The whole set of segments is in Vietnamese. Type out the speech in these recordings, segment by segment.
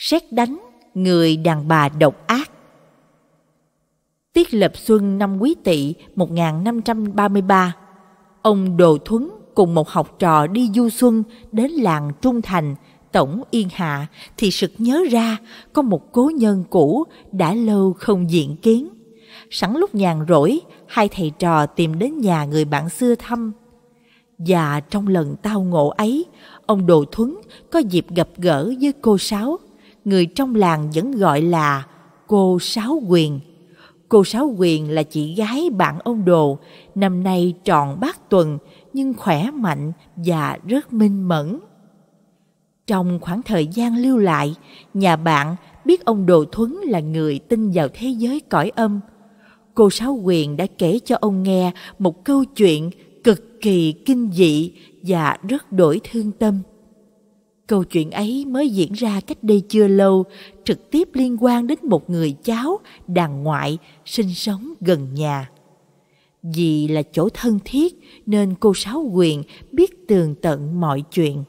xét đánh người đàn bà độc ác. Tiết Lập Xuân năm Quý Tỵ 1533, ông Đồ Thuấn cùng một học trò đi du xuân đến làng Trung Thành, Tổng Yên Hạ thì sực nhớ ra có một cố nhân cũ đã lâu không diện kiến. Sẵn lúc nhàn rỗi, hai thầy trò tìm đến nhà người bạn xưa thăm. Và trong lần tao ngộ ấy, ông Đồ Thuấn có dịp gặp gỡ với cô Sáu – người trong làng vẫn gọi là cô Sáu Quyền. Cô Sáu Quyền là chị gái bạn ông Đồ, năm nay tròn bát tuần nhưng khỏe mạnh và rất minh mẫn. Trong khoảng thời gian lưu lại, nhà bạn biết ông Đồ Thuấn là người tin vào thế giới cõi âm. Cô Sáu Quyền đã kể cho ông nghe một câu chuyện cực kỳ kinh dị và rất đổi thương tâm. Câu chuyện ấy mới diễn ra cách đây chưa lâu, trực tiếp liên quan đến một người cháu, đàng ngoại, sinh sống gần nhà. Vì là chỗ thân thiết nên cô Sáu Quyền biết tường tận mọi chuyện.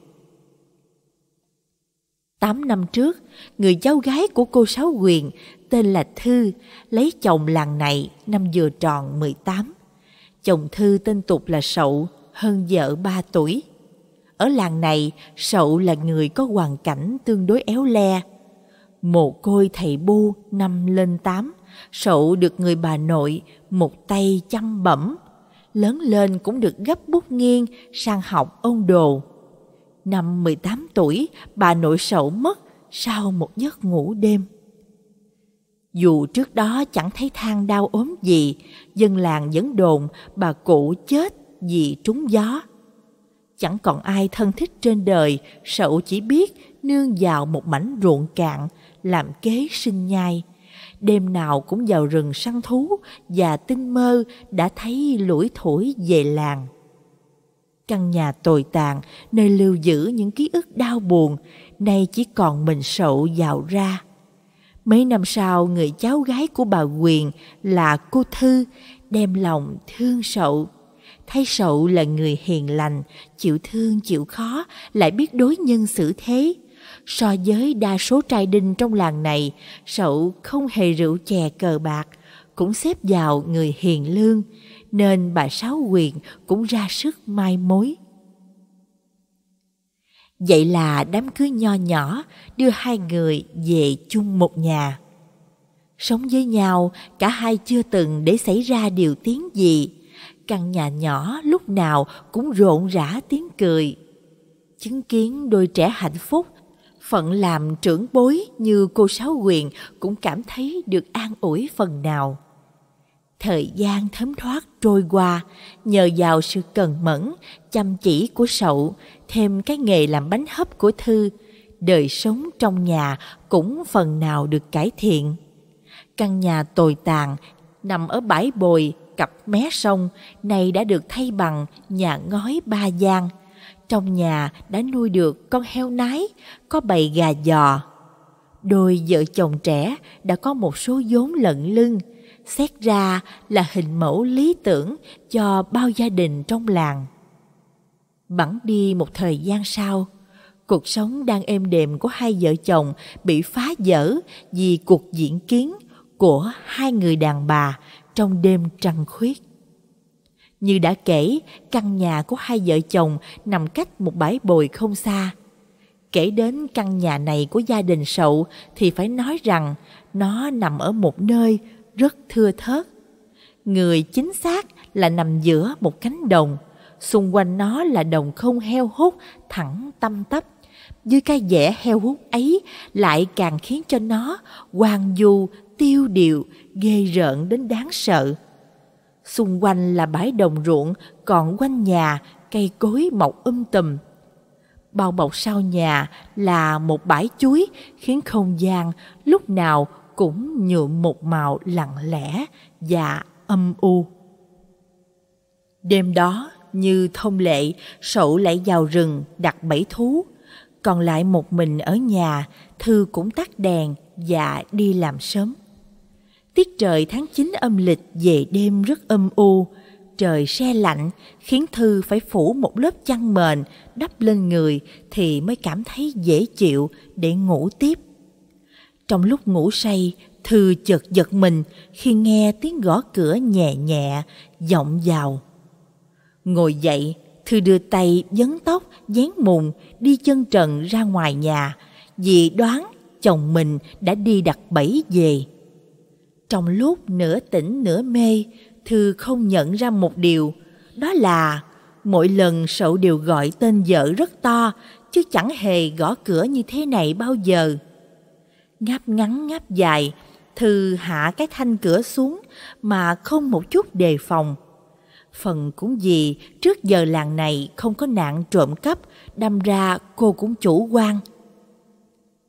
Tám năm trước, người cháu gái của cô Sáu Quyền tên là Thư lấy chồng làng này năm vừa tròn 18. Chồng Thư tên tục là Sậu, hơn vợ 3 tuổi. Ở làng này, Sậu là người có hoàn cảnh tương đối éo le. Mồ côi thầy bu năm lên tám, Sậu được người bà nội một tay chăm bẩm. Lớn lên cũng được gấp bút nghiêng sang học ông đồ. Năm 18 tuổi, bà nội Sậu mất sau một giấc ngủ đêm. Dù trước đó chẳng thấy than đau ốm gì, dân làng vẫn đồn bà cụ chết vì trúng gió chẳng còn ai thân thích trên đời sậu chỉ biết nương vào một mảnh ruộng cạn làm kế sinh nhai đêm nào cũng vào rừng săn thú và tinh mơ đã thấy lủi thủi về làng căn nhà tồi tàn nơi lưu giữ những ký ức đau buồn nay chỉ còn mình sậu vào ra mấy năm sau người cháu gái của bà quyền là cô thư đem lòng thương sậu Thấy sậu là người hiền lành, chịu thương chịu khó, lại biết đối nhân xử thế. So với đa số trai đinh trong làng này, sậu không hề rượu chè cờ bạc, cũng xếp vào người hiền lương, nên bà Sáu Quyền cũng ra sức mai mối. Vậy là đám cưới nho nhỏ đưa hai người về chung một nhà. Sống với nhau, cả hai chưa từng để xảy ra điều tiếng gì căn nhà nhỏ lúc nào cũng rộn rã tiếng cười chứng kiến đôi trẻ hạnh phúc phận làm trưởng bối như cô sáu quyền cũng cảm thấy được an ủi phần nào thời gian thấm thoát trôi qua nhờ vào sự cần mẫn chăm chỉ của sậu thêm cái nghề làm bánh hấp của thư đời sống trong nhà cũng phần nào được cải thiện căn nhà tồi tàn nằm ở bãi bồi cặp mé sông này đã được thay bằng nhà ngói ba gian. Trong nhà đã nuôi được con heo nái, có bầy gà giò. Đôi vợ chồng trẻ đã có một số vốn lận lưng, xét ra là hình mẫu lý tưởng cho bao gia đình trong làng. Bẵng đi một thời gian sau, cuộc sống đang êm đềm của hai vợ chồng bị phá vỡ vì cuộc diễn kiến của hai người đàn bà trong đêm trăng khuyết. Như đã kể, căn nhà của hai vợ chồng nằm cách một bãi bồi không xa. Kể đến căn nhà này của gia đình Sậu thì phải nói rằng nó nằm ở một nơi rất thưa thớt. Người chính xác là nằm giữa một cánh đồng, xung quanh nó là đồng không heo hút thẳng tăm tắp. Dưới cái vẻ heo hút ấy lại càng khiến cho nó hoang du, tiêu điều, ghê rợn đến đáng sợ. Xung quanh là bãi đồng ruộng, còn quanh nhà cây cối mọc um tùm. Bao bọc sau nhà là một bãi chuối khiến không gian lúc nào cũng nhuộm một màu lặng lẽ và âm u. Đêm đó, như thông lệ, sậu lại vào rừng đặt bẫy thú. Còn lại một mình ở nhà, Thư cũng tắt đèn và đi làm sớm. Tiết trời tháng 9 âm lịch về đêm rất âm u, trời se lạnh khiến Thư phải phủ một lớp chăn mền đắp lên người thì mới cảm thấy dễ chịu để ngủ tiếp. Trong lúc ngủ say, Thư chợt giật mình khi nghe tiếng gõ cửa nhẹ nhẹ, giọng vào. Ngồi dậy, Thư đưa tay vấn tóc, dán mùng, đi chân trần ra ngoài nhà vì đoán chồng mình đã đi đặt bẫy về. Trong lúc nửa tỉnh nửa mê, Thư không nhận ra một điều, đó là mỗi lần sậu đều gọi tên vợ rất to, chứ chẳng hề gõ cửa như thế này bao giờ. Ngáp ngắn ngáp dài, Thư hạ cái thanh cửa xuống mà không một chút đề phòng. Phần cũng vì trước giờ làng này không có nạn trộm cắp, đâm ra cô cũng chủ quan.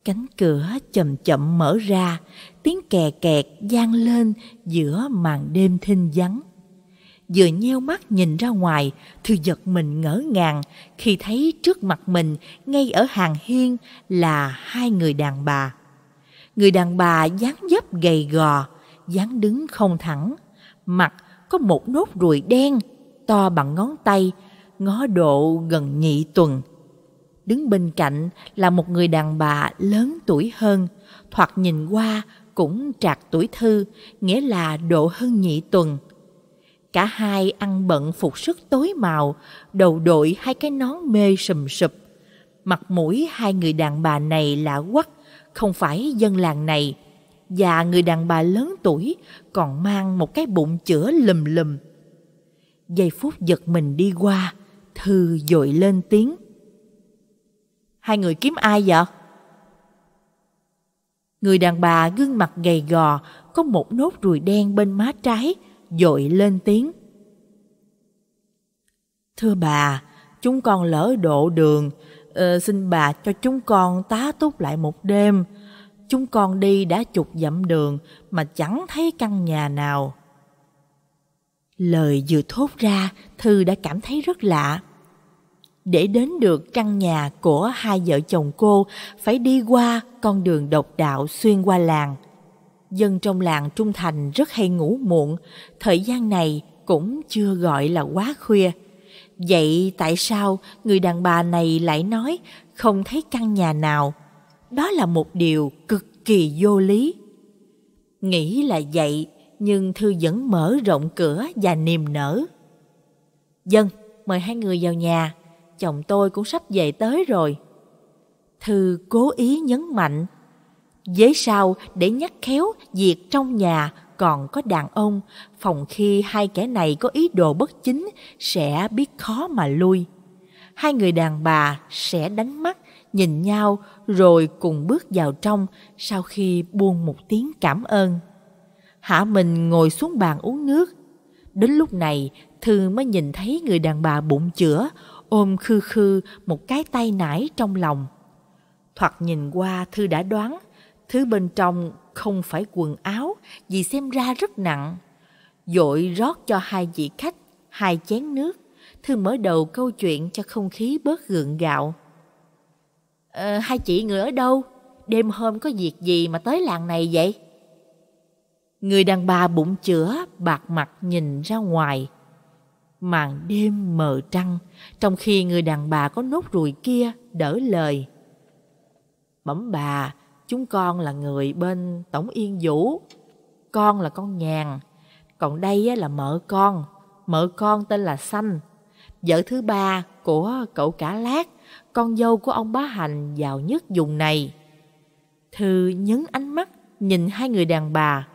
Cánh cửa chậm chậm mở ra, tiếng kè kẹt gian lên giữa màn đêm thinh vắng. Vừa nheo mắt nhìn ra ngoài, thì giật mình ngỡ ngàng khi thấy trước mặt mình ngay ở hàng hiên là hai người đàn bà. Người đàn bà dáng dấp gầy gò, dáng đứng không thẳng, mặt có một nốt ruồi đen to bằng ngón tay, ngó độ gần nhị tuần. Đứng bên cạnh là một người đàn bà lớn tuổi hơn, thoạt nhìn qua cũng trạc tuổi thư, nghĩa là độ hơn nhị tuần. Cả hai ăn bận phục sức tối màu, đầu đội hai cái nón mê sùm sụp. Mặt mũi hai người đàn bà này lạ quắc, không phải dân làng này. Và người đàn bà lớn tuổi còn mang một cái bụng chữa lùm lùm. Giây phút giật mình đi qua, Thư dội lên tiếng. Hai người kiếm ai vậy? Người đàn bà gương mặt gầy gò, có một nốt ruồi đen bên má trái, dội lên tiếng. Thưa bà, chúng con lỡ độ đường, ờ, xin bà cho chúng con tá túc lại một đêm. Chúng con đi đã chục dặm đường mà chẳng thấy căn nhà nào. Lời vừa thốt ra, Thư đã cảm thấy rất lạ. Để đến được căn nhà của hai vợ chồng cô phải đi qua con đường độc đạo xuyên qua làng. Dân trong làng Trung Thành rất hay ngủ muộn, thời gian này cũng chưa gọi là quá khuya. Vậy tại sao người đàn bà này lại nói không thấy căn nhà nào? Đó là một điều cực kỳ vô lý. Nghĩ là vậy, nhưng Thư vẫn mở rộng cửa và niềm nở. Dân, mời hai người vào nhà chồng tôi cũng sắp về tới rồi. Thư cố ý nhấn mạnh. Dế sao để nhắc khéo việc trong nhà còn có đàn ông, phòng khi hai kẻ này có ý đồ bất chính sẽ biết khó mà lui. Hai người đàn bà sẽ đánh mắt, nhìn nhau rồi cùng bước vào trong sau khi buông một tiếng cảm ơn. Hạ mình ngồi xuống bàn uống nước. Đến lúc này, Thư mới nhìn thấy người đàn bà bụng chữa, ôm khư khư một cái tay nải trong lòng. Thoạt nhìn qua Thư đã đoán, thứ bên trong không phải quần áo vì xem ra rất nặng. Dội rót cho hai vị khách hai chén nước, Thư mở đầu câu chuyện cho không khí bớt gượng gạo. Ờ, hai chị người ở đâu? Đêm hôm có việc gì mà tới làng này vậy? Người đàn bà bụng chữa, bạc mặt nhìn ra ngoài, màn đêm mờ trăng, trong khi người đàn bà có nốt ruồi kia đỡ lời. Bẩm bà, chúng con là người bên Tổng Yên Vũ, con là con nhàn, còn đây là mợ con, mợ con tên là Xanh, vợ thứ ba của cậu Cả Lát, con dâu của ông Bá Hành giàu nhất vùng này. Thư nhấn ánh mắt nhìn hai người đàn bà,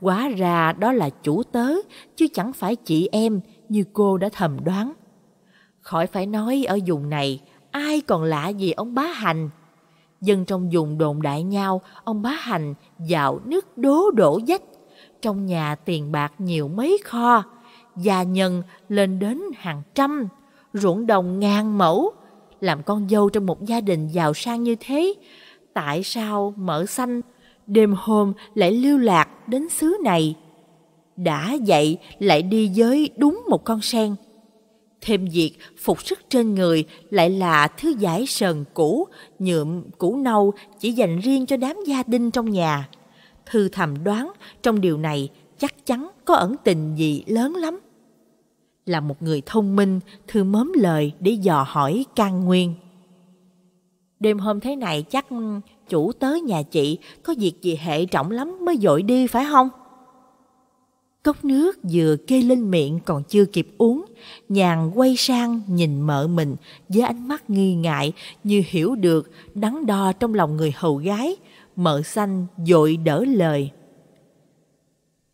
Quá ra đó là chủ tớ, chứ chẳng phải chị em như cô đã thầm đoán. Khỏi phải nói ở vùng này ai còn lạ gì ông bá hành. Dân trong vùng đồn đại nhau ông bá hành dạo nước đố đổ dách. Trong nhà tiền bạc nhiều mấy kho, gia nhân lên đến hàng trăm, ruộng đồng ngàn mẫu. Làm con dâu trong một gia đình giàu sang như thế, tại sao mở xanh đêm hôm lại lưu lạc đến xứ này? đã dậy lại đi với đúng một con sen. Thêm việc phục sức trên người lại là thứ giải sờn cũ, nhuộm cũ nâu chỉ dành riêng cho đám gia đình trong nhà. Thư thầm đoán trong điều này chắc chắn có ẩn tình gì lớn lắm. Là một người thông minh, Thư mớm lời để dò hỏi can nguyên. Đêm hôm thế này chắc ừ, chủ tới nhà chị có việc gì hệ trọng lắm mới dội đi phải không? Cốc nước vừa kê lên miệng còn chưa kịp uống, nhàn quay sang nhìn mợ mình với ánh mắt nghi ngại như hiểu được đắn đo trong lòng người hầu gái. Mợ xanh dội đỡ lời.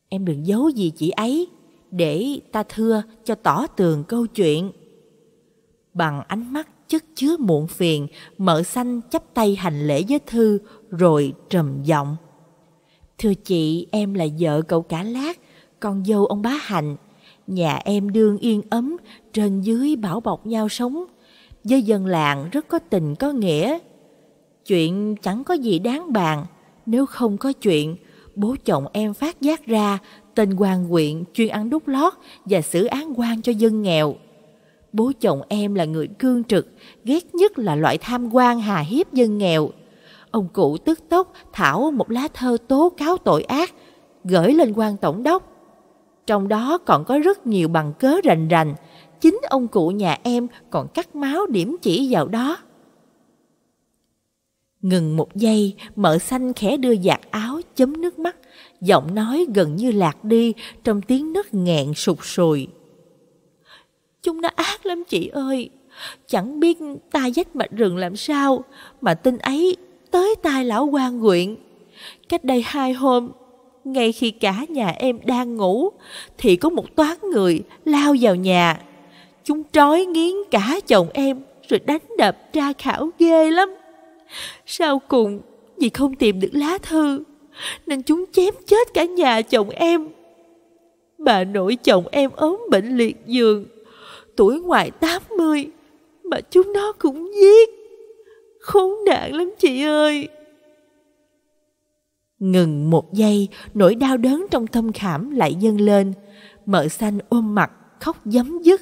Em đừng giấu gì chị ấy, để ta thưa cho tỏ tường câu chuyện. Bằng ánh mắt chất chứa muộn phiền, mợ xanh chắp tay hành lễ với Thư rồi trầm giọng. Thưa chị, em là vợ cậu cả lát, con dâu ông bá hạnh nhà em đương yên ấm trên dưới bảo bọc nhau sống với dân làng rất có tình có nghĩa chuyện chẳng có gì đáng bàn nếu không có chuyện bố chồng em phát giác ra tên quan huyện chuyên ăn đút lót và xử án quan cho dân nghèo bố chồng em là người cương trực ghét nhất là loại tham quan hà hiếp dân nghèo ông cụ tức tốc thảo một lá thơ tố cáo tội ác gửi lên quan tổng đốc trong đó còn có rất nhiều bằng cớ rành rành, chính ông cụ nhà em còn cắt máu điểm chỉ vào đó. Ngừng một giây, mợ xanh khẽ đưa giặt áo chấm nước mắt, giọng nói gần như lạc đi trong tiếng nước nghẹn sụt sùi. Chúng nó ác lắm chị ơi, chẳng biết ta dách mạch rừng làm sao, mà tin ấy tới tai lão quan nguyện. Cách đây hai hôm, ngay khi cả nhà em đang ngủ, thì có một toán người lao vào nhà. Chúng trói nghiến cả chồng em rồi đánh đập tra khảo ghê lắm. Sau cùng, vì không tìm được lá thư, nên chúng chém chết cả nhà chồng em. Bà nội chồng em ốm bệnh liệt giường, tuổi ngoài tám mươi mà chúng nó cũng giết. Khốn nạn lắm chị ơi! Ngừng một giây, nỗi đau đớn trong tâm khảm lại dâng lên. Mợ xanh ôm mặt, khóc giấm dứt.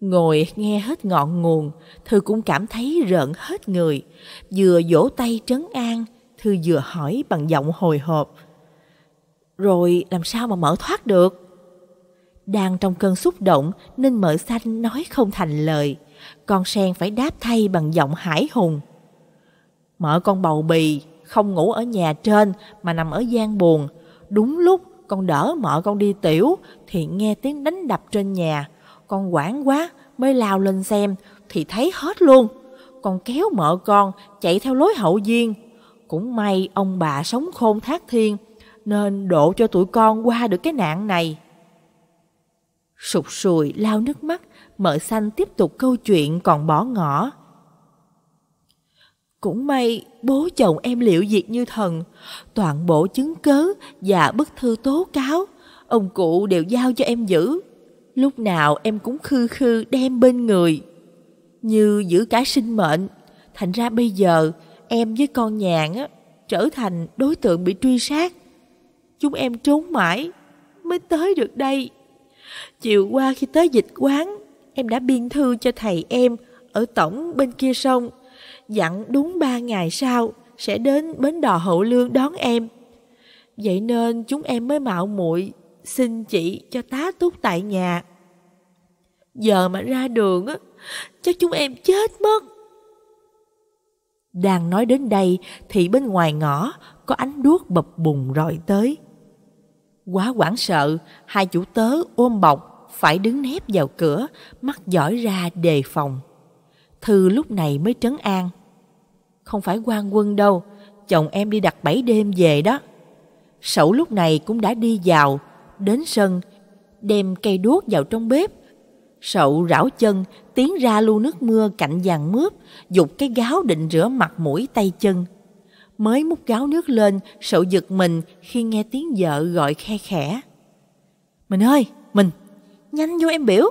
Ngồi nghe hết ngọn nguồn, Thư cũng cảm thấy rợn hết người. Vừa vỗ tay trấn an, Thư vừa hỏi bằng giọng hồi hộp. Rồi làm sao mà mở thoát được? Đang trong cơn xúc động nên mợ xanh nói không thành lời. Con sen phải đáp thay bằng giọng hải hùng. Mở con bầu bì, không ngủ ở nhà trên mà nằm ở gian buồn. Đúng lúc con đỡ mợ con đi tiểu thì nghe tiếng đánh đập trên nhà. Con quảng quá mới lao lên xem thì thấy hết luôn. Con kéo mợ con chạy theo lối hậu viên. Cũng may ông bà sống khôn thác thiên nên độ cho tụi con qua được cái nạn này. Sụt sùi lao nước mắt, mợ xanh tiếp tục câu chuyện còn bỏ ngỏ. Cũng may bố chồng em liệu diệt như thần, toàn bộ chứng cớ và bức thư tố cáo, ông cụ đều giao cho em giữ. Lúc nào em cũng khư khư đem bên người, như giữ cả sinh mệnh. Thành ra bây giờ em với con nhạn á, trở thành đối tượng bị truy sát. Chúng em trốn mãi mới tới được đây. Chiều qua khi tới dịch quán, em đã biên thư cho thầy em ở tổng bên kia sông dặn đúng ba ngày sau sẽ đến bến đò hậu lương đón em. Vậy nên chúng em mới mạo muội xin chị cho tá túc tại nhà. Giờ mà ra đường á, cho chúng em chết mất. Đang nói đến đây thì bên ngoài ngõ có ánh đuốc bập bùng rọi tới. Quá hoảng sợ, hai chủ tớ ôm bọc phải đứng nép vào cửa, mắt dõi ra đề phòng. Thư lúc này mới trấn an. Không phải quan quân đâu, chồng em đi đặt bảy đêm về đó. Sẩu lúc này cũng đã đi vào, đến sân, đem cây đuốc vào trong bếp. Sậu rảo chân, tiến ra lu nước mưa cạnh vàng mướp, dục cái gáo định rửa mặt mũi tay chân. Mới múc gáo nước lên, sậu giật mình khi nghe tiếng vợ gọi khe khẽ. Mình ơi, mình, nhanh vô em biểu.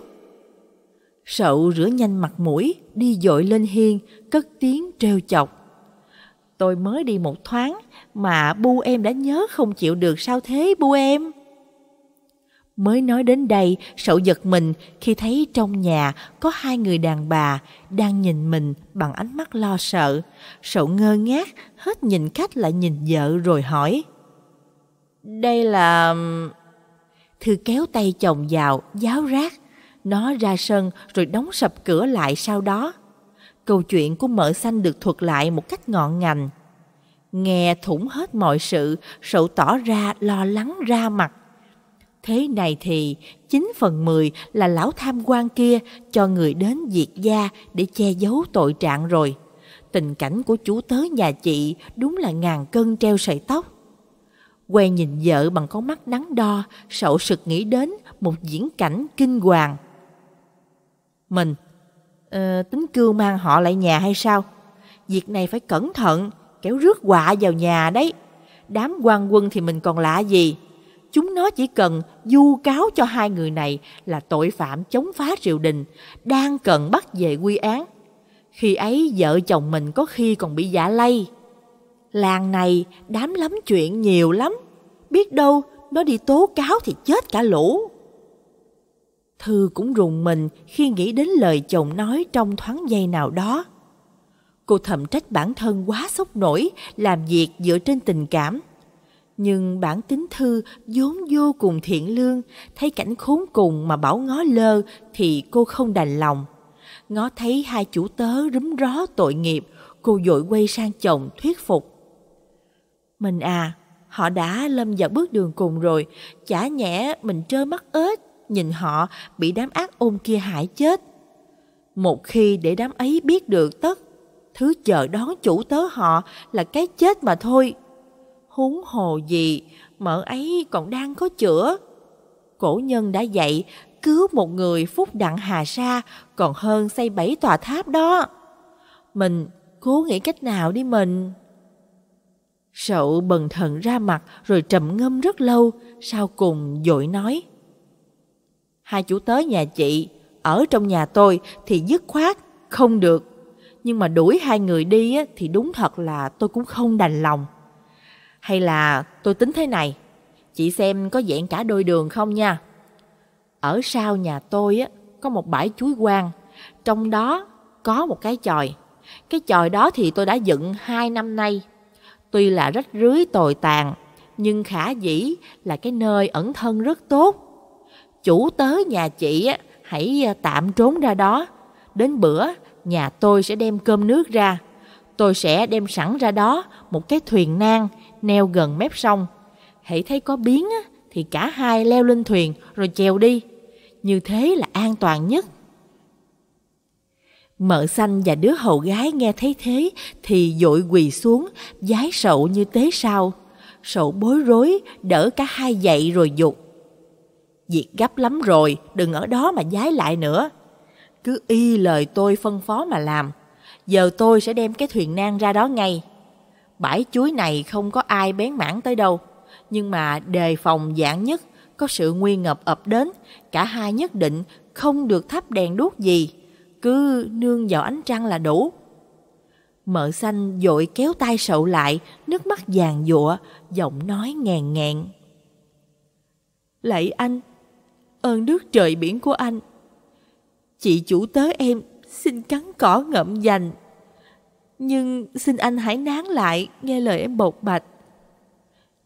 Sậu rửa nhanh mặt mũi, đi dội lên hiên, cất tiếng trêu chọc. Tôi mới đi một thoáng mà bu em đã nhớ không chịu được sao thế bu em. Mới nói đến đây, sậu giật mình khi thấy trong nhà có hai người đàn bà đang nhìn mình bằng ánh mắt lo sợ. Sậu ngơ ngác, hết nhìn khách lại nhìn vợ rồi hỏi. Đây là... Thư kéo tay chồng vào, giáo rác. Nó ra sân rồi đóng sập cửa lại sau đó. Câu chuyện của mợ xanh được thuật lại một cách ngọn ngành. Nghe thủng hết mọi sự, sậu tỏ ra lo lắng ra mặt. Thế này thì chín phần mười là lão tham quan kia cho người đến diệt gia để che giấu tội trạng rồi. Tình cảnh của chú tớ nhà chị đúng là ngàn cân treo sợi tóc. quay nhìn vợ bằng con mắt nắng đo, sậu sực nghĩ đến một diễn cảnh kinh hoàng. Mình, ờ, tính cưu mang họ lại nhà hay sao? Việc này phải cẩn thận, kéo rước họa vào nhà đấy. Đám quan quân thì mình còn lạ gì? Chúng nó chỉ cần du cáo cho hai người này là tội phạm chống phá triều đình, đang cần bắt về quy án. Khi ấy vợ chồng mình có khi còn bị giả dạ lây. Làng này đám lắm chuyện nhiều lắm, biết đâu nó đi tố cáo thì chết cả lũ. Thư cũng rùng mình khi nghĩ đến lời chồng nói trong thoáng giây nào đó. Cô thầm trách bản thân quá sốc nổi, làm việc dựa trên tình cảm. Nhưng bản tính Thư vốn vô cùng thiện lương, thấy cảnh khốn cùng mà bảo ngó lơ thì cô không đành lòng. Ngó thấy hai chủ tớ rúm ró tội nghiệp, cô dội quay sang chồng thuyết phục. Mình à, họ đã lâm vào bước đường cùng rồi, chả nhẽ mình trơ mắt ếch nhìn họ bị đám ác ôn kia hại chết. Một khi để đám ấy biết được tất, thứ chờ đón chủ tớ họ là cái chết mà thôi. Huống hồ gì, mở ấy còn đang có chữa. Cổ nhân đã dạy, cứu một người phúc đặng hà sa còn hơn xây bảy tòa tháp đó. Mình cố nghĩ cách nào đi mình. Sậu bần thần ra mặt rồi trầm ngâm rất lâu, sau cùng dội nói. Hai chủ tới nhà chị ở trong nhà tôi thì dứt khoát không được. Nhưng mà đuổi hai người đi thì đúng thật là tôi cũng không đành lòng. Hay là tôi tính thế này, chị xem có dẹn cả đôi đường không nha. Ở sau nhà tôi có một bãi chuối quang, trong đó có một cái chòi. Cái chòi đó thì tôi đã dựng hai năm nay. Tuy là rách rưới tồi tàn, nhưng khả dĩ là cái nơi ẩn thân rất tốt chủ tớ nhà chị á, hãy ờ, tạm trốn ra đó. Đến bữa, nhà tôi sẽ đem cơm nước ra. Tôi sẽ đem sẵn ra đó một cái thuyền nan neo gần mép sông. Hãy thấy có biến á, thì cả hai leo lên thuyền rồi chèo đi. Như thế là an toàn nhất. Mợ xanh và đứa hầu gái nghe thấy thế thì dội quỳ xuống, giái sậu như tế sao. Sậu bối rối, đỡ cả hai dậy rồi dục. Việc gấp lắm rồi, đừng ở đó mà giái lại nữa. Cứ y lời tôi phân phó mà làm. Giờ tôi sẽ đem cái thuyền nan ra đó ngay. Bãi chuối này không có ai bén mảng tới đâu. Nhưng mà đề phòng dạng nhất, có sự nguy ngập ập đến, cả hai nhất định không được thắp đèn đuốc gì. Cứ nương vào ánh trăng là đủ. Mợ xanh dội kéo tay sậu lại, nước mắt vàng dụa, giọng nói ngàn ngẹn. Lạy anh, ơn nước trời biển của anh. Chị chủ tớ em xin cắn cỏ ngậm dành. Nhưng xin anh hãy nán lại nghe lời em bột bạch.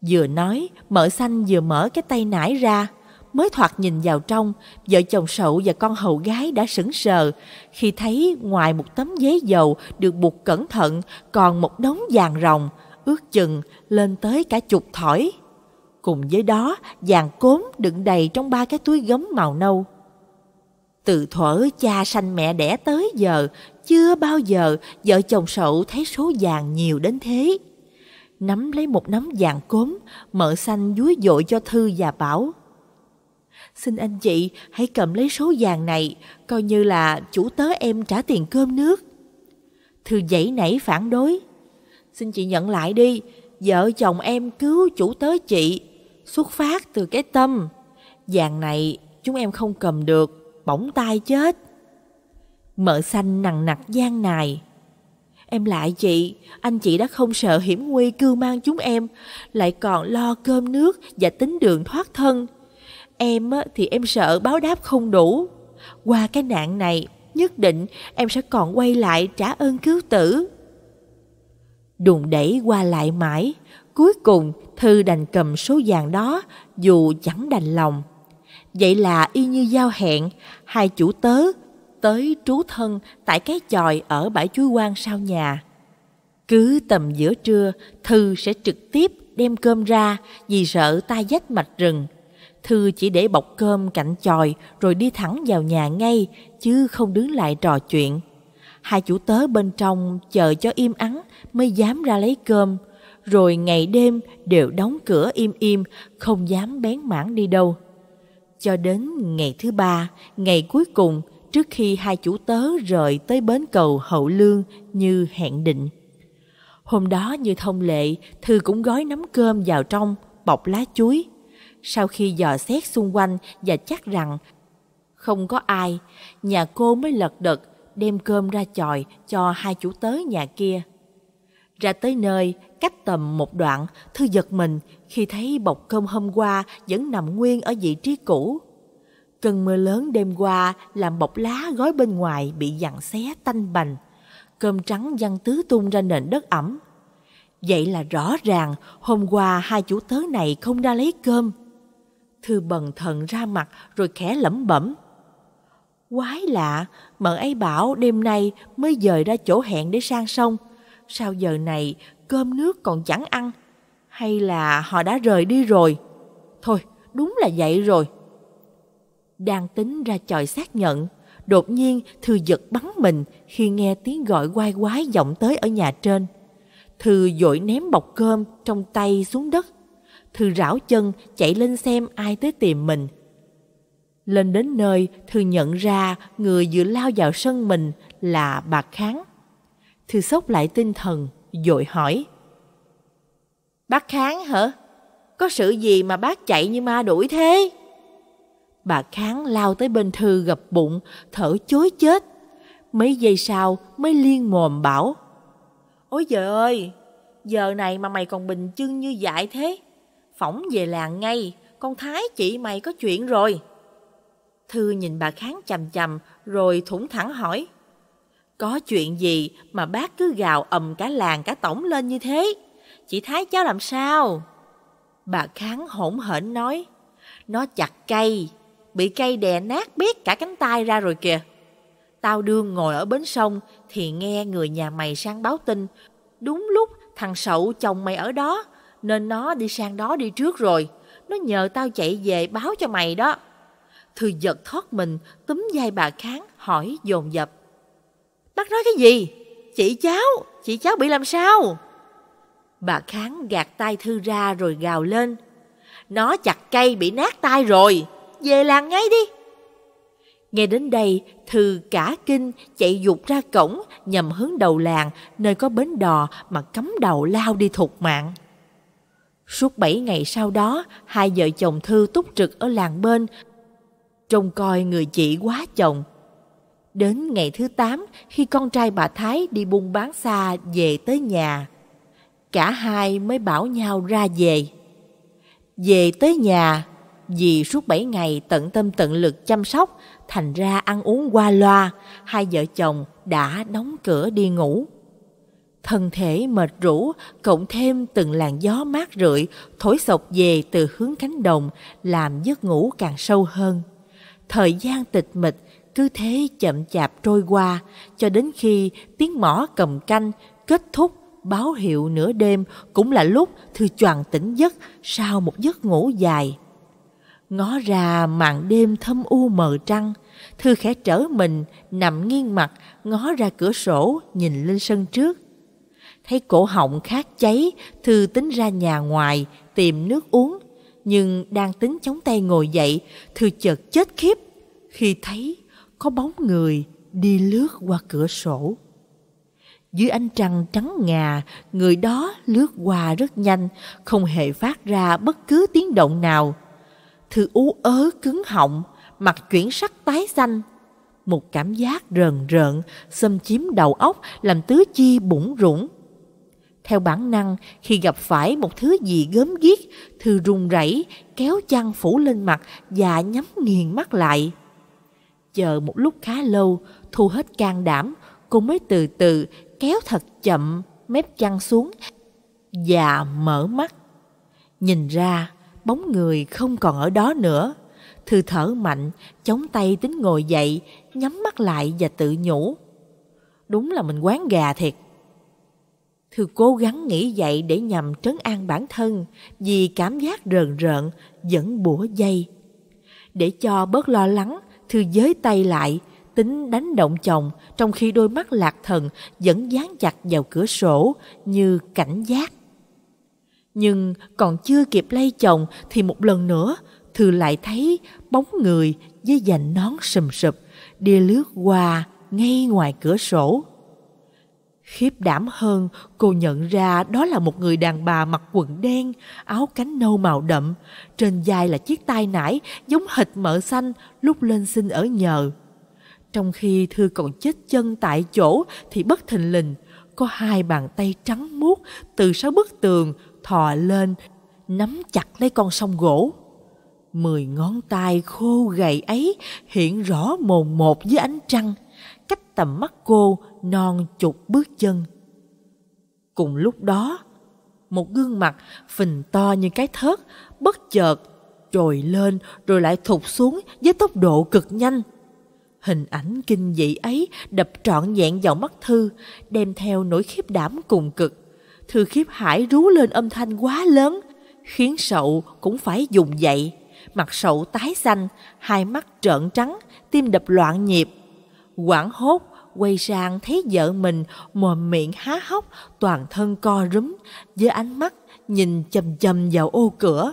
Vừa nói, mợ xanh vừa mở cái tay nải ra. Mới thoạt nhìn vào trong, vợ chồng sậu và con hầu gái đã sững sờ khi thấy ngoài một tấm giấy dầu được buộc cẩn thận còn một đống vàng rồng, ước chừng lên tới cả chục thỏi. Cùng với đó, vàng cốm đựng đầy trong ba cái túi gấm màu nâu. Từ thuở cha sanh mẹ đẻ tới giờ, chưa bao giờ vợ chồng sậu thấy số vàng nhiều đến thế. Nắm lấy một nắm vàng cốm, mợ xanh dúi dội cho Thư và bảo. Xin anh chị hãy cầm lấy số vàng này, coi như là chủ tớ em trả tiền cơm nước. Thư dãy nảy phản đối. Xin chị nhận lại đi, vợ chồng em cứu chủ tớ chị xuất phát từ cái tâm dạng này chúng em không cầm được bỗng tay chết mợ xanh nặng nặc gian nài em lại chị anh chị đã không sợ hiểm nguy cưu mang chúng em lại còn lo cơm nước và tính đường thoát thân em thì em sợ báo đáp không đủ qua cái nạn này nhất định em sẽ còn quay lại trả ơn cứu tử Đùn đẩy qua lại mãi cuối cùng Thư đành cầm số vàng đó dù chẳng đành lòng. Vậy là y như giao hẹn, hai chủ tớ tới trú thân tại cái chòi ở bãi chuối quan sau nhà. Cứ tầm giữa trưa, Thư sẽ trực tiếp đem cơm ra vì sợ tai dách mạch rừng. Thư chỉ để bọc cơm cạnh chòi rồi đi thẳng vào nhà ngay chứ không đứng lại trò chuyện. Hai chủ tớ bên trong chờ cho im ắng mới dám ra lấy cơm rồi ngày đêm đều đóng cửa im im, không dám bén mảng đi đâu. Cho đến ngày thứ ba, ngày cuối cùng, trước khi hai chủ tớ rời tới bến cầu Hậu Lương như hẹn định. Hôm đó như thông lệ, Thư cũng gói nắm cơm vào trong, bọc lá chuối. Sau khi dò xét xung quanh và chắc rằng không có ai, nhà cô mới lật đật đem cơm ra chòi cho hai chủ tớ nhà kia. Ra tới nơi, Cách tầm một đoạn, Thư giật mình khi thấy bọc cơm hôm qua vẫn nằm nguyên ở vị trí cũ. Cơn mưa lớn đêm qua làm bọc lá gói bên ngoài bị dặn xé tanh bành. Cơm trắng văng tứ tung ra nền đất ẩm. Vậy là rõ ràng hôm qua hai chủ tớ này không ra lấy cơm. Thư bần thần ra mặt rồi khẽ lẩm bẩm. Quái lạ, mợ ấy bảo đêm nay mới dời ra chỗ hẹn để sang sông. Sao giờ này cơm nước còn chẳng ăn hay là họ đã rời đi rồi thôi đúng là vậy rồi đang tính ra chòi xác nhận đột nhiên thư giật bắn mình khi nghe tiếng gọi quai quái vọng tới ở nhà trên thư vội ném bọc cơm trong tay xuống đất thư rảo chân chạy lên xem ai tới tìm mình lên đến nơi thư nhận ra người vừa lao vào sân mình là bà kháng thư sốc lại tinh thần dội hỏi. Bác Kháng hả? Có sự gì mà bác chạy như ma đuổi thế? Bà Kháng lao tới bên Thư gập bụng, thở chối chết. Mấy giây sau mới liên mồm bảo. Ôi giời ơi, giờ này mà mày còn bình chưng như vậy thế. Phỏng về làng ngay, con Thái chị mày có chuyện rồi. Thư nhìn bà Kháng chầm chầm rồi thủng thẳng hỏi. Có chuyện gì mà bác cứ gào ầm cả làng cả tổng lên như thế? Chị Thái cháu làm sao? Bà Kháng hỗn hển nói, nó chặt cây, bị cây đè nát biết cả cánh tay ra rồi kìa. Tao đương ngồi ở bến sông thì nghe người nhà mày sang báo tin. Đúng lúc thằng Sậu chồng mày ở đó nên nó đi sang đó đi trước rồi. Nó nhờ tao chạy về báo cho mày đó. Thư giật thoát mình, túm dây bà Kháng hỏi dồn dập. Bác nói cái gì? Chị cháu, chị cháu bị làm sao? Bà Kháng gạt tay Thư ra rồi gào lên. Nó chặt cây bị nát tay rồi, về làng ngay đi. Nghe đến đây, Thư cả kinh chạy dục ra cổng nhằm hướng đầu làng nơi có bến đò mà cắm đầu lao đi thục mạng. Suốt bảy ngày sau đó, hai vợ chồng Thư túc trực ở làng bên, trông coi người chị quá chồng Đến ngày thứ 8 khi con trai bà Thái đi buôn bán xa về tới nhà, cả hai mới bảo nhau ra về. Về tới nhà, vì suốt 7 ngày tận tâm tận lực chăm sóc, thành ra ăn uống qua loa, hai vợ chồng đã đóng cửa đi ngủ. Thân thể mệt rũ, cộng thêm từng làn gió mát rượi thổi sộc về từ hướng cánh đồng, làm giấc ngủ càng sâu hơn. Thời gian tịch mịch cứ thế chậm chạp trôi qua cho đến khi tiếng mỏ cầm canh kết thúc báo hiệu nửa đêm cũng là lúc Thư Choàng tỉnh giấc sau một giấc ngủ dài. Ngó ra màn đêm thâm u mờ trăng, Thư khẽ trở mình nằm nghiêng mặt ngó ra cửa sổ nhìn lên sân trước. Thấy cổ họng khát cháy, Thư tính ra nhà ngoài tìm nước uống. Nhưng đang tính chống tay ngồi dậy, Thư chợt chết khiếp khi thấy có bóng người đi lướt qua cửa sổ dưới ánh trăng trắng ngà người đó lướt qua rất nhanh không hề phát ra bất cứ tiếng động nào thư ú ớ cứng họng mặt chuyển sắc tái xanh một cảm giác rờn rợn xâm chiếm đầu óc làm tứ chi bủng rủng theo bản năng khi gặp phải một thứ gì gớm ghiếc thư run rẩy kéo chăn phủ lên mặt và nhắm nghiền mắt lại Chờ một lúc khá lâu, thu hết can đảm, cô mới từ từ kéo thật chậm mép chăn xuống và mở mắt. Nhìn ra, bóng người không còn ở đó nữa. Thư thở mạnh, chống tay tính ngồi dậy, nhắm mắt lại và tự nhủ. Đúng là mình quán gà thiệt. Thư cố gắng nghĩ dậy để nhằm trấn an bản thân vì cảm giác rờn rợn vẫn bủa dây. Để cho bớt lo lắng, Thư giới tay lại, tính đánh động chồng trong khi đôi mắt lạc thần vẫn dán chặt vào cửa sổ như cảnh giác. Nhưng còn chưa kịp lay chồng thì một lần nữa Thư lại thấy bóng người với dành nón sầm sụp đi lướt qua ngay ngoài cửa sổ. Khiếp đảm hơn, cô nhận ra đó là một người đàn bà mặc quần đen, áo cánh nâu màu đậm, trên vai là chiếc tai nải giống hệt mỡ xanh lúc lên xin ở nhờ. Trong khi Thư còn chết chân tại chỗ thì bất thình lình, có hai bàn tay trắng muốt từ sáu bức tường thò lên, nắm chặt lấy con sông gỗ. Mười ngón tay khô gầy ấy hiện rõ mồn một dưới ánh trăng, cách tầm mắt cô non chục bước chân. Cùng lúc đó, một gương mặt phình to như cái thớt bất chợt trồi lên rồi lại thụt xuống với tốc độ cực nhanh. Hình ảnh kinh dị ấy đập trọn vẹn vào mắt Thư, đem theo nỗi khiếp đảm cùng cực. Thư khiếp hải rú lên âm thanh quá lớn, khiến sậu cũng phải dùng dậy. Mặt sậu tái xanh, hai mắt trợn trắng, tim đập loạn nhịp. Quảng hốt, quay sang thấy vợ mình mồm miệng há hốc, toàn thân co rúm, với ánh mắt nhìn chầm chầm vào ô cửa.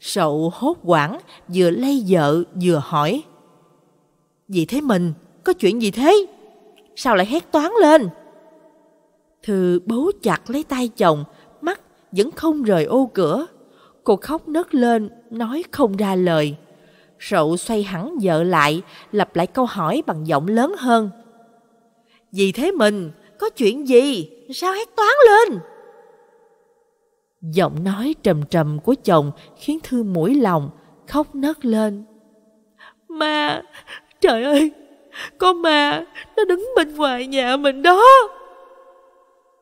Sậu hốt hoảng, vừa lay vợ vừa hỏi. Gì thế mình? Có chuyện gì thế? Sao lại hét toán lên? Thư bấu chặt lấy tay chồng, mắt vẫn không rời ô cửa. Cô khóc nấc lên, nói không ra lời. sậu xoay hẳn vợ lại, lặp lại câu hỏi bằng giọng lớn hơn. Vì thế mình, có chuyện gì? Sao hét toán lên? Giọng nói trầm trầm của chồng khiến Thư mũi lòng, khóc nấc lên. Ma, trời ơi, con ma, nó đứng bên ngoài nhà mình đó.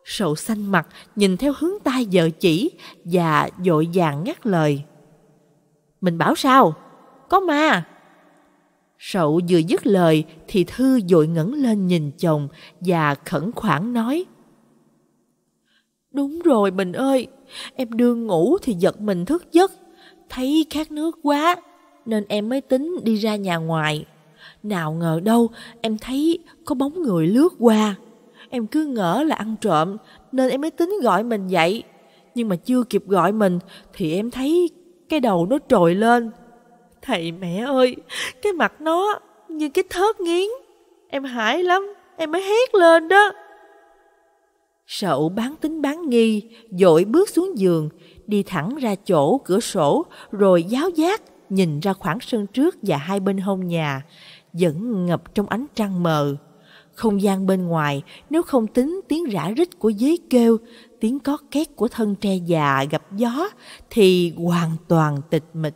Sậu xanh mặt nhìn theo hướng tay vợ chỉ và dội vàng ngắt lời. Mình bảo sao? Có ma. Sậu vừa dứt lời thì Thư dội ngẩng lên nhìn chồng và khẩn khoản nói. Đúng rồi Bình ơi, em đương ngủ thì giật mình thức giấc, thấy khát nước quá nên em mới tính đi ra nhà ngoài. Nào ngờ đâu em thấy có bóng người lướt qua. Em cứ ngỡ là ăn trộm nên em mới tính gọi mình dậy. Nhưng mà chưa kịp gọi mình thì em thấy cái đầu nó trồi lên Thầy mẹ ơi, cái mặt nó như cái thớt nghiến. Em hãi lắm, em mới hét lên đó. Sậu bán tính bán nghi, dội bước xuống giường, đi thẳng ra chỗ cửa sổ, rồi giáo giác nhìn ra khoảng sân trước và hai bên hông nhà, vẫn ngập trong ánh trăng mờ. Không gian bên ngoài, nếu không tính tiếng rã rít của giấy kêu, tiếng có két của thân tre già gặp gió, thì hoàn toàn tịch mịch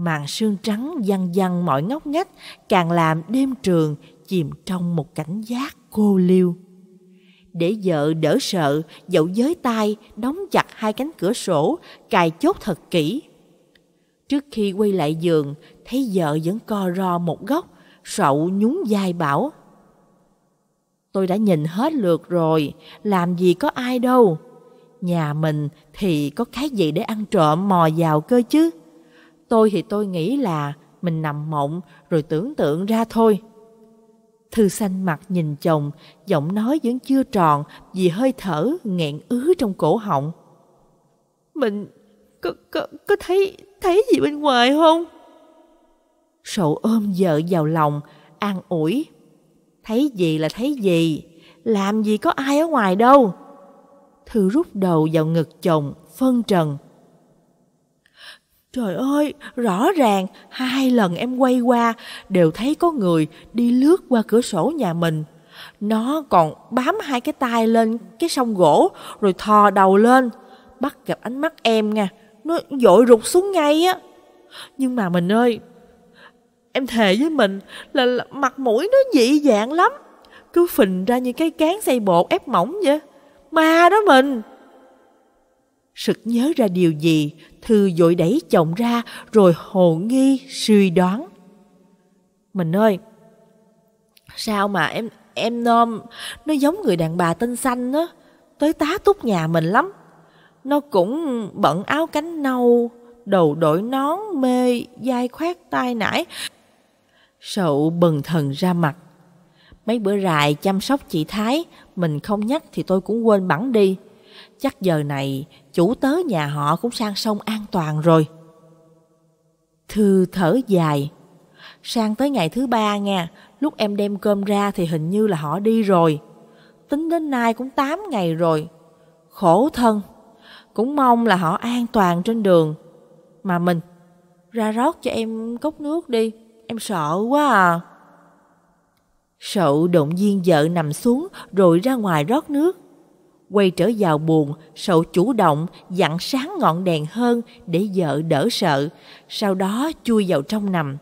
màn sương trắng văng văng mọi ngóc ngách càng làm đêm trường chìm trong một cảnh giác cô liêu để vợ đỡ sợ dậu giới tay đóng chặt hai cánh cửa sổ cài chốt thật kỹ trước khi quay lại giường thấy vợ vẫn co ro một góc sậu nhún vai bảo tôi đã nhìn hết lượt rồi làm gì có ai đâu nhà mình thì có cái gì để ăn trộm mò vào cơ chứ Tôi thì tôi nghĩ là mình nằm mộng rồi tưởng tượng ra thôi. Thư xanh mặt nhìn chồng, giọng nói vẫn chưa tròn vì hơi thở nghẹn ứ trong cổ họng. Mình có, có, có thấy thấy gì bên ngoài không? Sậu ôm vợ vào lòng, an ủi. Thấy gì là thấy gì, làm gì có ai ở ngoài đâu. Thư rút đầu vào ngực chồng, phân trần. Trời ơi, rõ ràng hai lần em quay qua đều thấy có người đi lướt qua cửa sổ nhà mình. Nó còn bám hai cái tay lên cái song gỗ rồi thò đầu lên, bắt gặp ánh mắt em nha, nó dội rụt xuống ngay á. Nhưng mà mình ơi, em thề với mình là, là mặt mũi nó dị dạng lắm, cứ phình ra như cái cán xay bột ép mỏng vậy. Ma đó mình. Sực nhớ ra điều gì, Thư vội đẩy chồng ra rồi hồ nghi suy đoán. Mình ơi, sao mà em em nôm, nó giống người đàn bà tên xanh đó, tới tá túc nhà mình lắm. Nó cũng bận áo cánh nâu, đầu đội nón mê, dai khoét tai nải. Sậu bần thần ra mặt. Mấy bữa rài chăm sóc chị Thái, mình không nhắc thì tôi cũng quên bẵng đi chắc giờ này chủ tớ nhà họ cũng sang sông an toàn rồi. Thư thở dài. Sang tới ngày thứ ba nha, lúc em đem cơm ra thì hình như là họ đi rồi. Tính đến nay cũng 8 ngày rồi. Khổ thân, cũng mong là họ an toàn trên đường. Mà mình, ra rót cho em cốc nước đi, em sợ quá à. Sợ động viên vợ nằm xuống rồi ra ngoài rót nước quay trở vào buồn, sậu chủ động, dặn sáng ngọn đèn hơn để vợ đỡ sợ, sau đó chui vào trong nằm.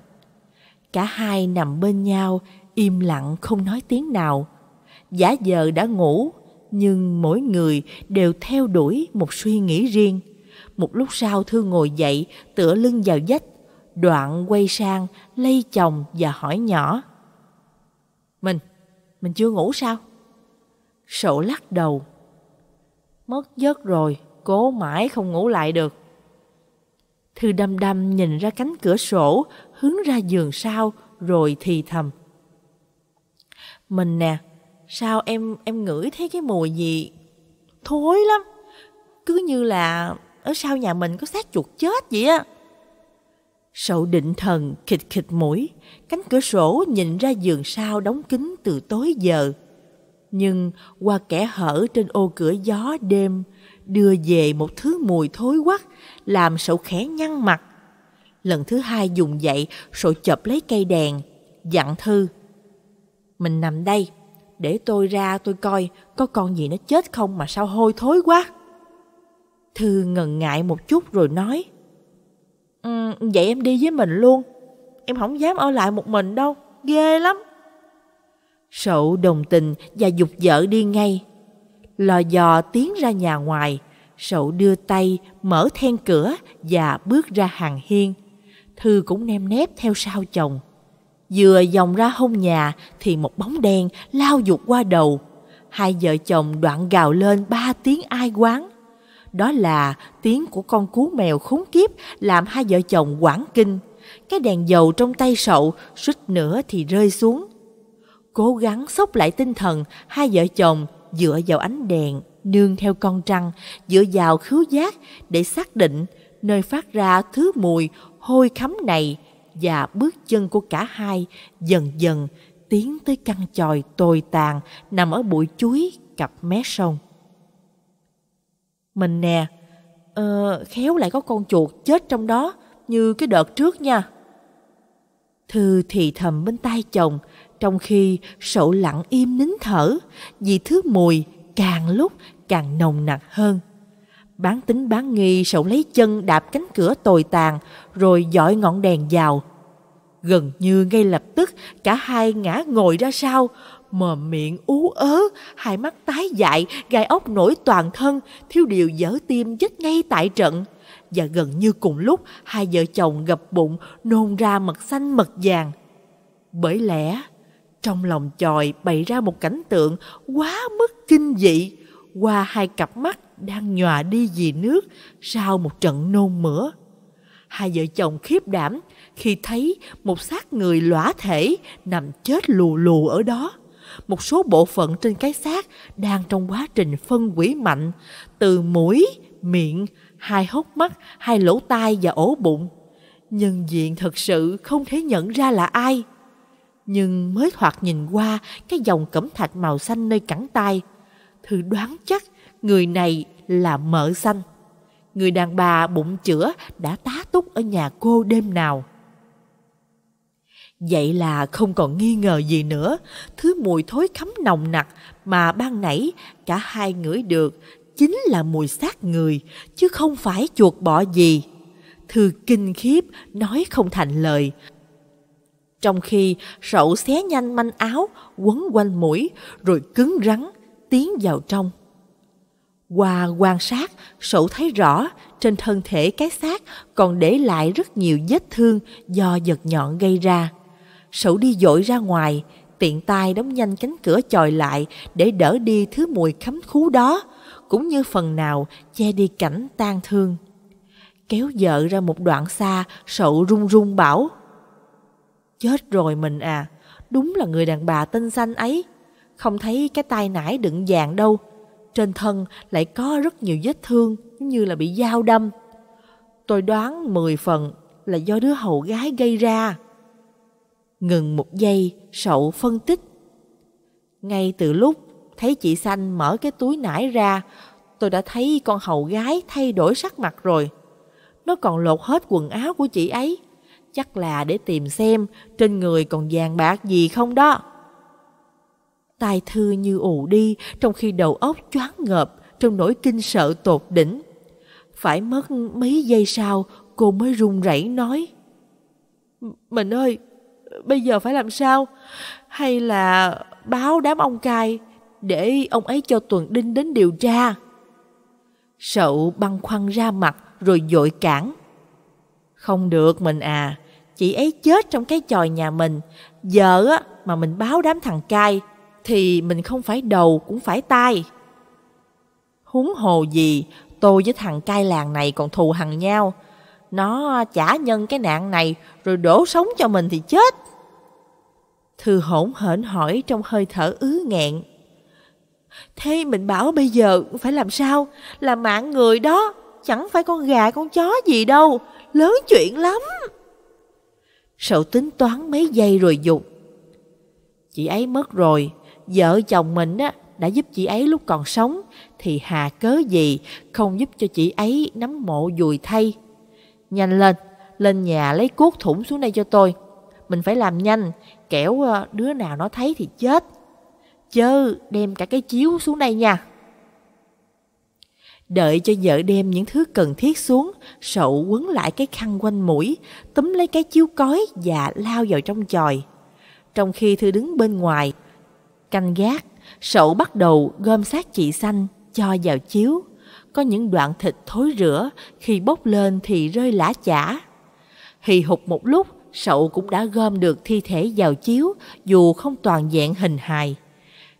Cả hai nằm bên nhau, im lặng không nói tiếng nào. Giả vờ đã ngủ, nhưng mỗi người đều theo đuổi một suy nghĩ riêng. Một lúc sau thư ngồi dậy, tựa lưng vào vách, đoạn quay sang, lây chồng và hỏi nhỏ. Mình, mình chưa ngủ sao? sậu lắc đầu, Mất giấc rồi, cố mãi không ngủ lại được. Thư đăm đăm nhìn ra cánh cửa sổ, hướng ra giường sau, rồi thì thầm. Mình nè, sao em em ngửi thấy cái mùi gì? Thối lắm, cứ như là ở sau nhà mình có xác chuột chết vậy á. Sậu định thần khịt khịt mũi, cánh cửa sổ nhìn ra giường sau đóng kín từ tối giờ nhưng qua kẽ hở trên ô cửa gió đêm đưa về một thứ mùi thối quắc làm sậu khẽ nhăn mặt lần thứ hai dùng dậy sậu chập lấy cây đèn dặn thư mình nằm đây để tôi ra tôi coi có con gì nó chết không mà sao hôi thối quá thư ngần ngại một chút rồi nói um, vậy em đi với mình luôn em không dám ở lại một mình đâu ghê lắm Sậu đồng tình và dục vợ đi ngay. Lò dò tiến ra nhà ngoài, sậu đưa tay mở then cửa và bước ra hàng hiên. Thư cũng nem nép theo sau chồng. Vừa dòng ra hông nhà thì một bóng đen lao dục qua đầu. Hai vợ chồng đoạn gào lên ba tiếng ai quán. Đó là tiếng của con cú mèo khốn kiếp làm hai vợ chồng quảng kinh. Cái đèn dầu trong tay sậu suýt nữa thì rơi xuống. Cố gắng sốc lại tinh thần, hai vợ chồng dựa vào ánh đèn, nương theo con trăng, dựa vào khứu giác để xác định nơi phát ra thứ mùi hôi khắm này và bước chân của cả hai dần dần tiến tới căn chòi tồi tàn nằm ở bụi chuối cặp mé sông. Mình nè, ờ, khéo lại có con chuột chết trong đó như cái đợt trước nha. Thư thì thầm bên tai chồng, trong khi sậu lặng im nín thở, vì thứ mùi càng lúc càng nồng nặc hơn. Bán tính bán nghi sậu lấy chân đạp cánh cửa tồi tàn rồi dọi ngọn đèn vào. Gần như ngay lập tức cả hai ngã ngồi ra sau, mồm miệng ú ớ, hai mắt tái dại, gai ốc nổi toàn thân, thiếu điều dở tim chết ngay tại trận. Và gần như cùng lúc hai vợ chồng gập bụng nôn ra mật xanh mật vàng. Bởi lẽ trong lòng chòi bày ra một cảnh tượng quá mức kinh dị qua hai cặp mắt đang nhòa đi vì nước sau một trận nôn mửa. Hai vợ chồng khiếp đảm khi thấy một xác người lõa thể nằm chết lù lù ở đó. Một số bộ phận trên cái xác đang trong quá trình phân hủy mạnh từ mũi, miệng, hai hốc mắt, hai lỗ tai và ổ bụng. Nhân diện thật sự không thể nhận ra là ai nhưng mới thoạt nhìn qua cái dòng cẩm thạch màu xanh nơi cẳng tay. Thư đoán chắc người này là mợ xanh. Người đàn bà bụng chữa đã tá túc ở nhà cô đêm nào. Vậy là không còn nghi ngờ gì nữa, thứ mùi thối khắm nồng nặc mà ban nãy cả hai ngửi được chính là mùi xác người, chứ không phải chuột bọ gì. Thư kinh khiếp, nói không thành lời, trong khi sậu xé nhanh manh áo, quấn quanh mũi, rồi cứng rắn, tiến vào trong. Qua quan sát, sậu thấy rõ trên thân thể cái xác còn để lại rất nhiều vết thương do vật nhọn gây ra. Sậu đi dội ra ngoài, tiện tay đóng nhanh cánh cửa chòi lại để đỡ đi thứ mùi khấm khú đó, cũng như phần nào che đi cảnh tang thương. Kéo vợ ra một đoạn xa, sậu run run bảo. Chết rồi mình à, đúng là người đàn bà tên xanh ấy. Không thấy cái tai nải đựng vàng đâu. Trên thân lại có rất nhiều vết thương như là bị dao đâm. Tôi đoán 10 phần là do đứa hầu gái gây ra. Ngừng một giây, sậu phân tích. Ngay từ lúc thấy chị xanh mở cái túi nải ra, tôi đã thấy con hầu gái thay đổi sắc mặt rồi. Nó còn lột hết quần áo của chị ấy chắc là để tìm xem trên người còn vàng bạc gì không đó. Tài thư như ù đi, trong khi đầu óc choáng ngợp trong nỗi kinh sợ tột đỉnh. Phải mất mấy giây sau, cô mới run rẩy nói. Mình ơi, bây giờ phải làm sao? Hay là báo đám ông cai để ông ấy cho Tuần Đinh đến điều tra? Sậu băng khoăn ra mặt rồi dội cản. Không được mình à, chị ấy chết trong cái chòi nhà mình giờ á mà mình báo đám thằng cai thì mình không phải đầu cũng phải tai huống hồ gì tôi với thằng cai làng này còn thù hằn nhau nó trả nhân cái nạn này rồi đổ sống cho mình thì chết thư hỗn hển hỏi trong hơi thở ứ nghẹn thế mình bảo bây giờ phải làm sao là mạng người đó chẳng phải con gà con chó gì đâu lớn chuyện lắm Sậu tính toán mấy giây rồi dục. Chị ấy mất rồi, vợ chồng mình á, đã giúp chị ấy lúc còn sống, thì hà cớ gì không giúp cho chị ấy nắm mộ dùi thay. Nhanh lên, lên nhà lấy cuốc thủng xuống đây cho tôi. Mình phải làm nhanh, kẻo ờ, đứa nào nó thấy thì chết. Chớ đem cả cái chiếu xuống đây nha. Đợi cho vợ đem những thứ cần thiết xuống, sậu quấn lại cái khăn quanh mũi, túm lấy cái chiếu cói và lao vào trong chòi. Trong khi Thư đứng bên ngoài, canh gác, sậu bắt đầu gom xác chị xanh, cho vào chiếu. Có những đoạn thịt thối rửa, khi bốc lên thì rơi lã chả. Hì hục một lúc, sậu cũng đã gom được thi thể vào chiếu, dù không toàn vẹn hình hài.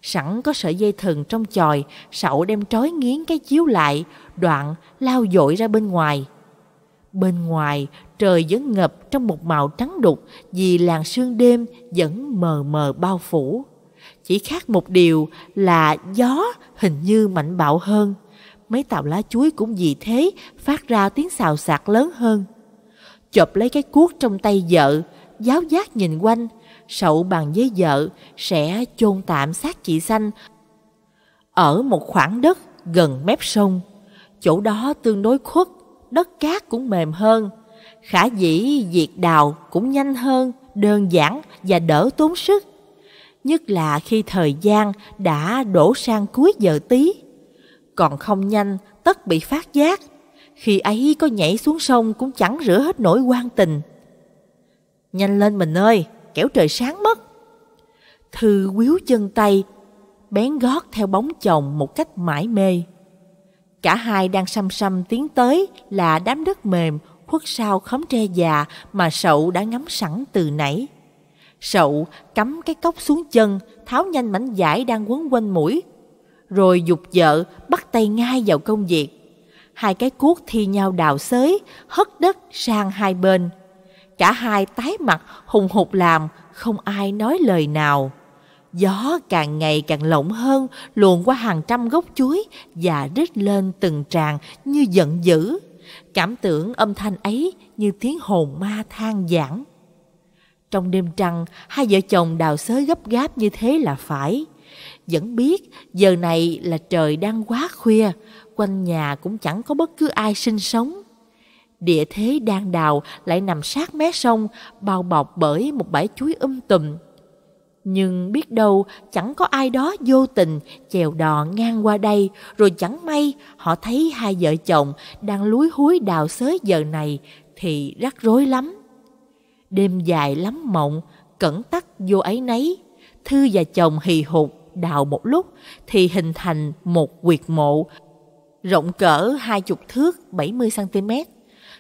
Sẵn có sợi dây thừng trong chòi, Sậu đem trói nghiến cái chiếu lại, đoạn lao dội ra bên ngoài. Bên ngoài, trời vẫn ngập trong một màu trắng đục vì làn sương đêm vẫn mờ mờ bao phủ. Chỉ khác một điều là gió hình như mạnh bạo hơn. Mấy tàu lá chuối cũng vì thế phát ra tiếng xào xạc lớn hơn. Chộp lấy cái cuốc trong tay vợ, giáo giác nhìn quanh, sậu bằng với vợ sẽ chôn tạm xác chị Xanh ở một khoảng đất gần mép sông. Chỗ đó tương đối khuất, đất cát cũng mềm hơn. Khả dĩ việc đào cũng nhanh hơn, đơn giản và đỡ tốn sức. Nhất là khi thời gian đã đổ sang cuối giờ tí. Còn không nhanh, tất bị phát giác. Khi ấy có nhảy xuống sông cũng chẳng rửa hết nỗi quan tình. Nhanh lên mình ơi! kẻo trời sáng mất. Thư quýu chân tay, bén gót theo bóng chồng một cách mãi mê. Cả hai đang xăm xăm tiến tới là đám đất mềm khuất sau khóm tre già mà sậu đã ngắm sẵn từ nãy. Sậu cắm cái cốc xuống chân, tháo nhanh mảnh vải đang quấn quanh mũi, rồi dục vợ bắt tay ngay vào công việc. Hai cái cuốc thi nhau đào xới, hất đất sang hai bên. Cả hai tái mặt hùng hục làm, không ai nói lời nào. Gió càng ngày càng lộng hơn, luồn qua hàng trăm gốc chuối và rít lên từng tràng như giận dữ. Cảm tưởng âm thanh ấy như tiếng hồn ma than giảng. Trong đêm trăng, hai vợ chồng đào xới gấp gáp như thế là phải. Vẫn biết giờ này là trời đang quá khuya, quanh nhà cũng chẳng có bất cứ ai sinh sống. Địa thế đang đào lại nằm sát mé sông, bao bọc bởi một bãi chuối um tùm. Nhưng biết đâu chẳng có ai đó vô tình chèo đò ngang qua đây, rồi chẳng may họ thấy hai vợ chồng đang lúi húi đào xới giờ này thì rắc rối lắm. Đêm dài lắm mộng, cẩn tắc vô ấy nấy, Thư và chồng hì hục đào một lúc thì hình thành một quyệt mộ rộng cỡ hai chục thước bảy mươi cm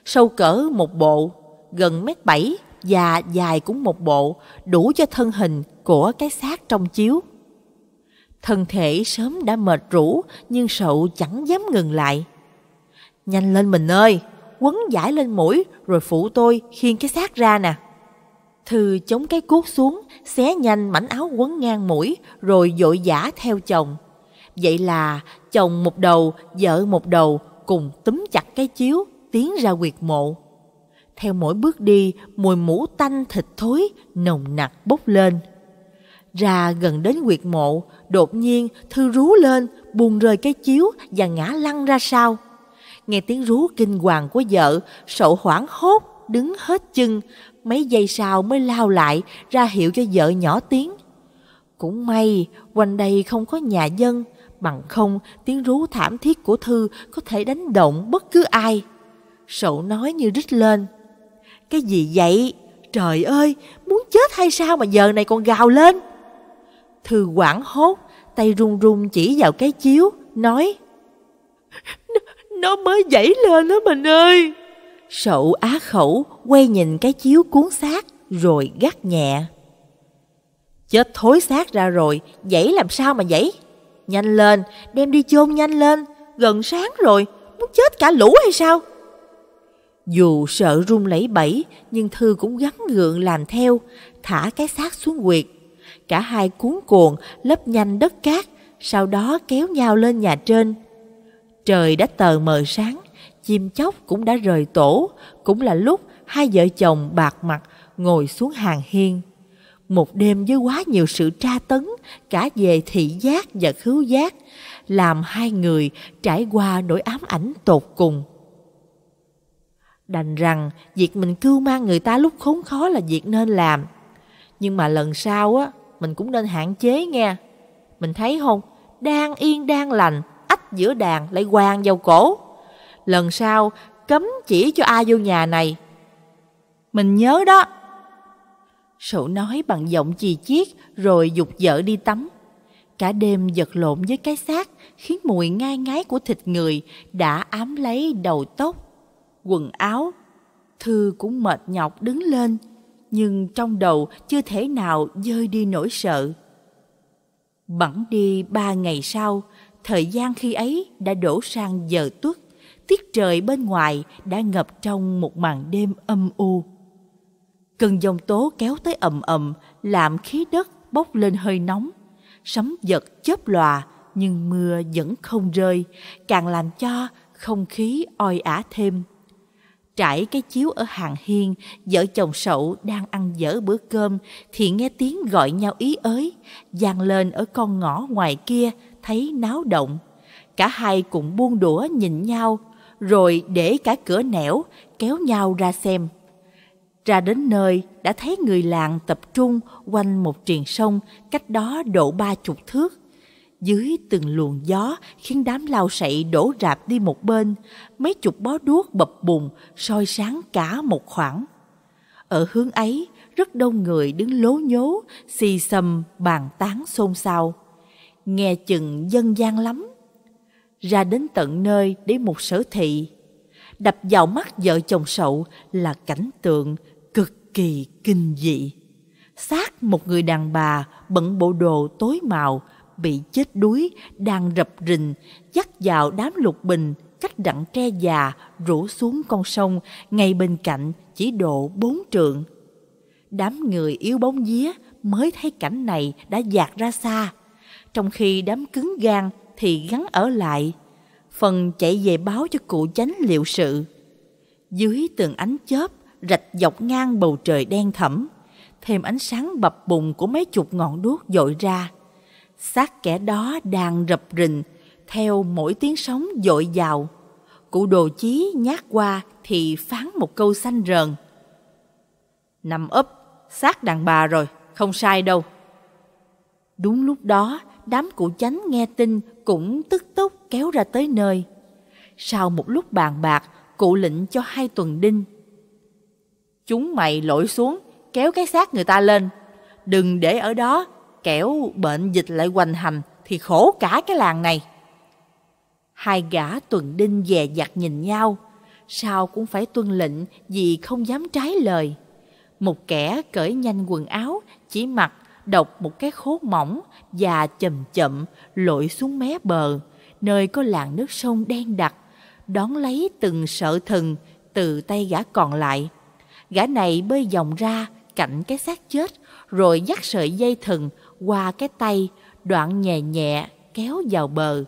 sâu cỡ một bộ, gần mét bảy và dài cũng một bộ, đủ cho thân hình của cái xác trong chiếu. Thân thể sớm đã mệt rũ nhưng sậu chẳng dám ngừng lại. Nhanh lên mình ơi, quấn giải lên mũi rồi phụ tôi khiêng cái xác ra nè. Thư chống cái cuốc xuống, xé nhanh mảnh áo quấn ngang mũi rồi dội giả theo chồng. Vậy là chồng một đầu, vợ một đầu cùng túm chặt cái chiếu tiến ra quyệt mộ. Theo mỗi bước đi, mùi mũ tanh thịt thối nồng nặc bốc lên. Ra gần đến quyệt mộ, đột nhiên Thư rú lên, buồn rời cái chiếu và ngã lăn ra sau. Nghe tiếng rú kinh hoàng của vợ, sậu hoảng hốt, đứng hết chân, mấy giây sau mới lao lại ra hiệu cho vợ nhỏ tiếng. Cũng may, quanh đây không có nhà dân, bằng không tiếng rú thảm thiết của Thư có thể đánh động bất cứ ai sậu nói như rít lên. Cái gì vậy? Trời ơi, muốn chết hay sao mà giờ này còn gào lên? Thư quảng hốt, tay run run chỉ vào cái chiếu, nói N Nó mới dãy lên đó mình ơi! Sậu á khẩu quay nhìn cái chiếu cuốn xác rồi gắt nhẹ. Chết thối xác ra rồi, dãy làm sao mà dãy? Nhanh lên, đem đi chôn nhanh lên, gần sáng rồi, muốn chết cả lũ hay sao? Dù sợ run lẩy bẩy nhưng Thư cũng gắn gượng làm theo, thả cái xác xuống quyệt. Cả hai cuốn cuộn, lấp nhanh đất cát, sau đó kéo nhau lên nhà trên. Trời đã tờ mờ sáng, chim chóc cũng đã rời tổ, cũng là lúc hai vợ chồng bạc mặt ngồi xuống hàng hiên. Một đêm với quá nhiều sự tra tấn, cả về thị giác và khứu giác, làm hai người trải qua nỗi ám ảnh tột cùng. Đành rằng việc mình cưu mang người ta lúc khốn khó là việc nên làm. Nhưng mà lần sau á, mình cũng nên hạn chế nghe. Mình thấy không, đang yên đang lành, ách giữa đàn lại quàng vào cổ. Lần sau cấm chỉ cho ai vô nhà này. Mình nhớ đó. Sụ nói bằng giọng chì chiết rồi dục vợ đi tắm. Cả đêm vật lộn với cái xác khiến mùi ngai ngái của thịt người đã ám lấy đầu tóc quần áo. Thư cũng mệt nhọc đứng lên, nhưng trong đầu chưa thể nào dơi đi nỗi sợ. Bẵng đi ba ngày sau, thời gian khi ấy đã đổ sang giờ tuất, tiết trời bên ngoài đã ngập trong một màn đêm âm u. Cơn giông tố kéo tới ầm ầm, làm khí đất bốc lên hơi nóng, sấm giật chớp lòa nhưng mưa vẫn không rơi, càng làm cho không khí oi ả thêm trải cái chiếu ở hàng hiên, vợ chồng sậu đang ăn dở bữa cơm thì nghe tiếng gọi nhau ý ới, vang lên ở con ngõ ngoài kia, thấy náo động. Cả hai cùng buông đũa nhìn nhau, rồi để cả cửa nẻo, kéo nhau ra xem. Ra đến nơi đã thấy người làng tập trung quanh một triền sông cách đó độ ba chục thước dưới từng luồng gió khiến đám lao sậy đổ rạp đi một bên, mấy chục bó đuốc bập bùng soi sáng cả một khoảng. Ở hướng ấy, rất đông người đứng lố nhố, xì xầm, bàn tán xôn xao. Nghe chừng dân gian lắm. Ra đến tận nơi để một sở thị. Đập vào mắt vợ chồng sậu là cảnh tượng cực kỳ kinh dị. Xác một người đàn bà bận bộ đồ tối màu, bị chết đuối đang rập rình dắt vào đám lục bình cách đặng tre già rủ xuống con sông ngay bên cạnh chỉ độ bốn trượng đám người yếu bóng vía mới thấy cảnh này đã dạt ra xa trong khi đám cứng gan thì gắn ở lại phần chạy về báo cho cụ chánh liệu sự dưới tường ánh chớp rạch dọc ngang bầu trời đen thẳm thêm ánh sáng bập bùng của mấy chục ngọn đuốc dội ra xác kẻ đó đang rập rình theo mỗi tiếng sóng dội vào cụ đồ chí nhát qua thì phán một câu xanh rờn nằm ấp xác đàn bà rồi không sai đâu đúng lúc đó đám cụ chánh nghe tin cũng tức tốc kéo ra tới nơi sau một lúc bàn bạc cụ lệnh cho hai tuần đinh chúng mày lội xuống kéo cái xác người ta lên đừng để ở đó kẻo bệnh dịch lại hoành hành thì khổ cả cái làng này. Hai gã tuần đinh dè dặt nhìn nhau, sao cũng phải tuân lệnh vì không dám trái lời. Một kẻ cởi nhanh quần áo, chỉ mặc độc một cái khố mỏng và chậm chậm lội xuống mé bờ, nơi có làng nước sông đen đặc, đón lấy từng sợ thừng từ tay gã còn lại. Gã này bơi dòng ra cạnh cái xác chết, rồi dắt sợi dây thừng qua cái tay, đoạn nhẹ nhẹ kéo vào bờ.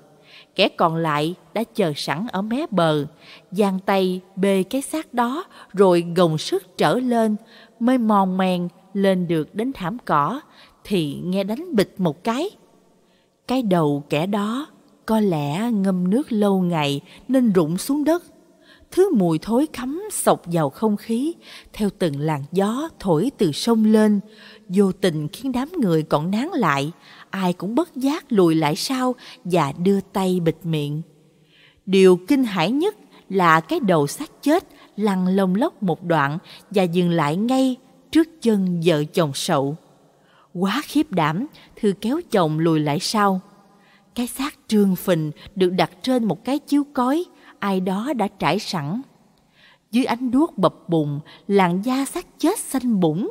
Kẻ còn lại đã chờ sẵn ở mé bờ, giang tay bê cái xác đó rồi gồng sức trở lên, mới mòn mèn lên được đến thảm cỏ, thì nghe đánh bịch một cái. Cái đầu kẻ đó có lẽ ngâm nước lâu ngày nên rụng xuống đất. Thứ mùi thối khắm sộc vào không khí, theo từng làn gió thổi từ sông lên, vô tình khiến đám người còn nán lại, ai cũng bất giác lùi lại sau và đưa tay bịt miệng. Điều kinh hãi nhất là cái đầu xác chết lăn lông lốc một đoạn và dừng lại ngay trước chân vợ chồng sậu. Quá khiếp đảm, Thư kéo chồng lùi lại sau. Cái xác trương phình được đặt trên một cái chiếu cói, ai đó đã trải sẵn. Dưới ánh đuốc bập bùng, làn da xác chết xanh bủng,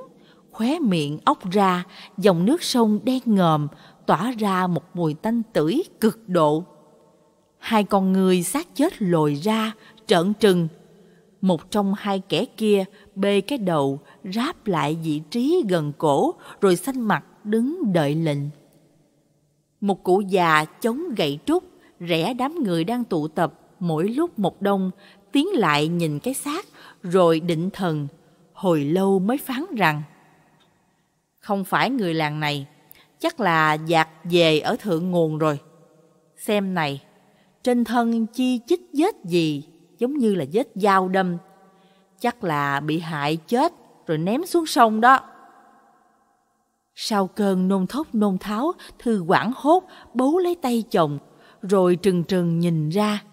khóe miệng ốc ra, dòng nước sông đen ngòm, tỏa ra một mùi tanh tưởi cực độ. Hai con người xác chết lồi ra, trợn trừng. Một trong hai kẻ kia bê cái đầu, ráp lại vị trí gần cổ, rồi xanh mặt đứng đợi lệnh. Một cụ già chống gậy trúc, rẽ đám người đang tụ tập mỗi lúc một đông, tiến lại nhìn cái xác rồi định thần, hồi lâu mới phán rằng không phải người làng này, chắc là dạt về ở thượng nguồn rồi. Xem này, trên thân chi chích vết gì, giống như là vết dao đâm. Chắc là bị hại chết rồi ném xuống sông đó. Sau cơn nôn thốc nôn tháo, Thư quảng hốt bấu lấy tay chồng, rồi trừng trừng nhìn ra.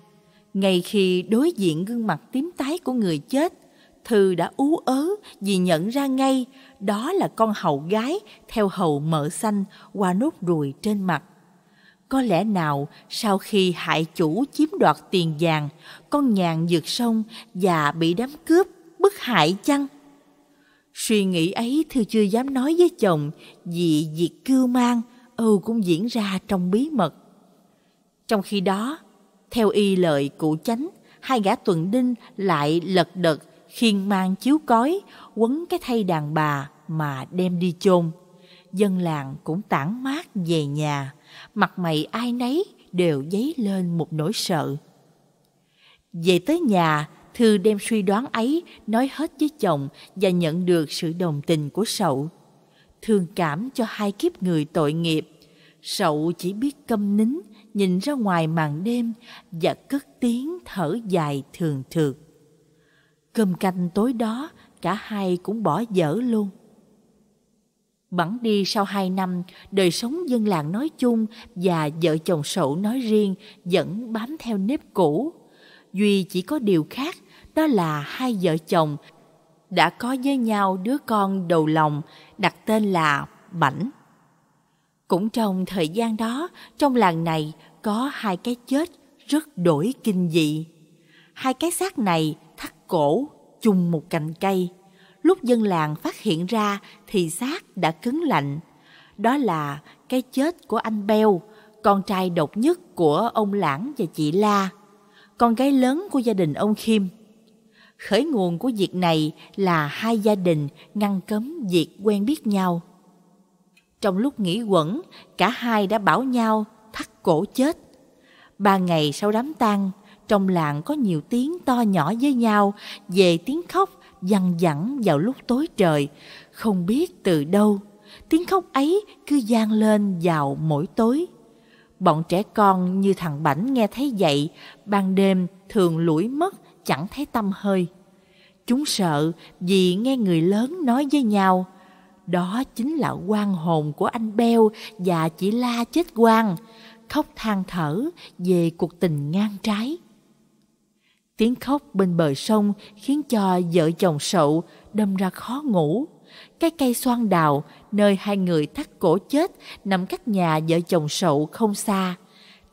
Ngay khi đối diện gương mặt tím tái của người chết, Thư đã ú ớ vì nhận ra ngay đó là con hầu gái theo hầu mỡ xanh qua nốt ruồi trên mặt. Có lẽ nào sau khi hại chủ chiếm đoạt tiền vàng, con nhàn vượt sông và bị đám cướp bức hại chăng? Suy nghĩ ấy Thư chưa dám nói với chồng vì việc cưu mang âu cũng diễn ra trong bí mật. Trong khi đó, theo y lời cụ chánh, hai gã tuần đinh lại lật đật khiên mang chiếu cói quấn cái thay đàn bà mà đem đi chôn dân làng cũng tản mát về nhà mặt mày ai nấy đều dấy lên một nỗi sợ về tới nhà thư đem suy đoán ấy nói hết với chồng và nhận được sự đồng tình của sậu thương cảm cho hai kiếp người tội nghiệp sậu chỉ biết câm nín nhìn ra ngoài màn đêm và cất tiếng thở dài thường thượt Cơm canh tối đó cả hai cũng bỏ dở luôn. Bẵng đi sau hai năm, đời sống dân làng nói chung và vợ chồng sậu nói riêng vẫn bám theo nếp cũ. Duy chỉ có điều khác, đó là hai vợ chồng đã có với nhau đứa con đầu lòng đặt tên là Bảnh. Cũng trong thời gian đó, trong làng này có hai cái chết rất đổi kinh dị. Hai cái xác này cổ chung một cành cây. Lúc dân làng phát hiện ra thì xác đã cứng lạnh. Đó là cái chết của anh Beo, con trai độc nhất của ông Lãng và chị La, con gái lớn của gia đình ông Khiêm. Khởi nguồn của việc này là hai gia đình ngăn cấm việc quen biết nhau. Trong lúc nghỉ quẩn, cả hai đã bảo nhau thắt cổ chết. Ba ngày sau đám tang, trong làng có nhiều tiếng to nhỏ với nhau về tiếng khóc dằn dẳng vào lúc tối trời không biết từ đâu tiếng khóc ấy cứ vang lên vào mỗi tối bọn trẻ con như thằng bảnh nghe thấy vậy ban đêm thường lủi mất chẳng thấy tâm hơi chúng sợ vì nghe người lớn nói với nhau đó chính là quan hồn của anh beo và chị la chết quan khóc than thở về cuộc tình ngang trái Tiếng khóc bên bờ sông khiến cho vợ chồng sậu đâm ra khó ngủ. Cái cây xoan đào nơi hai người thắt cổ chết nằm cách nhà vợ chồng sậu không xa.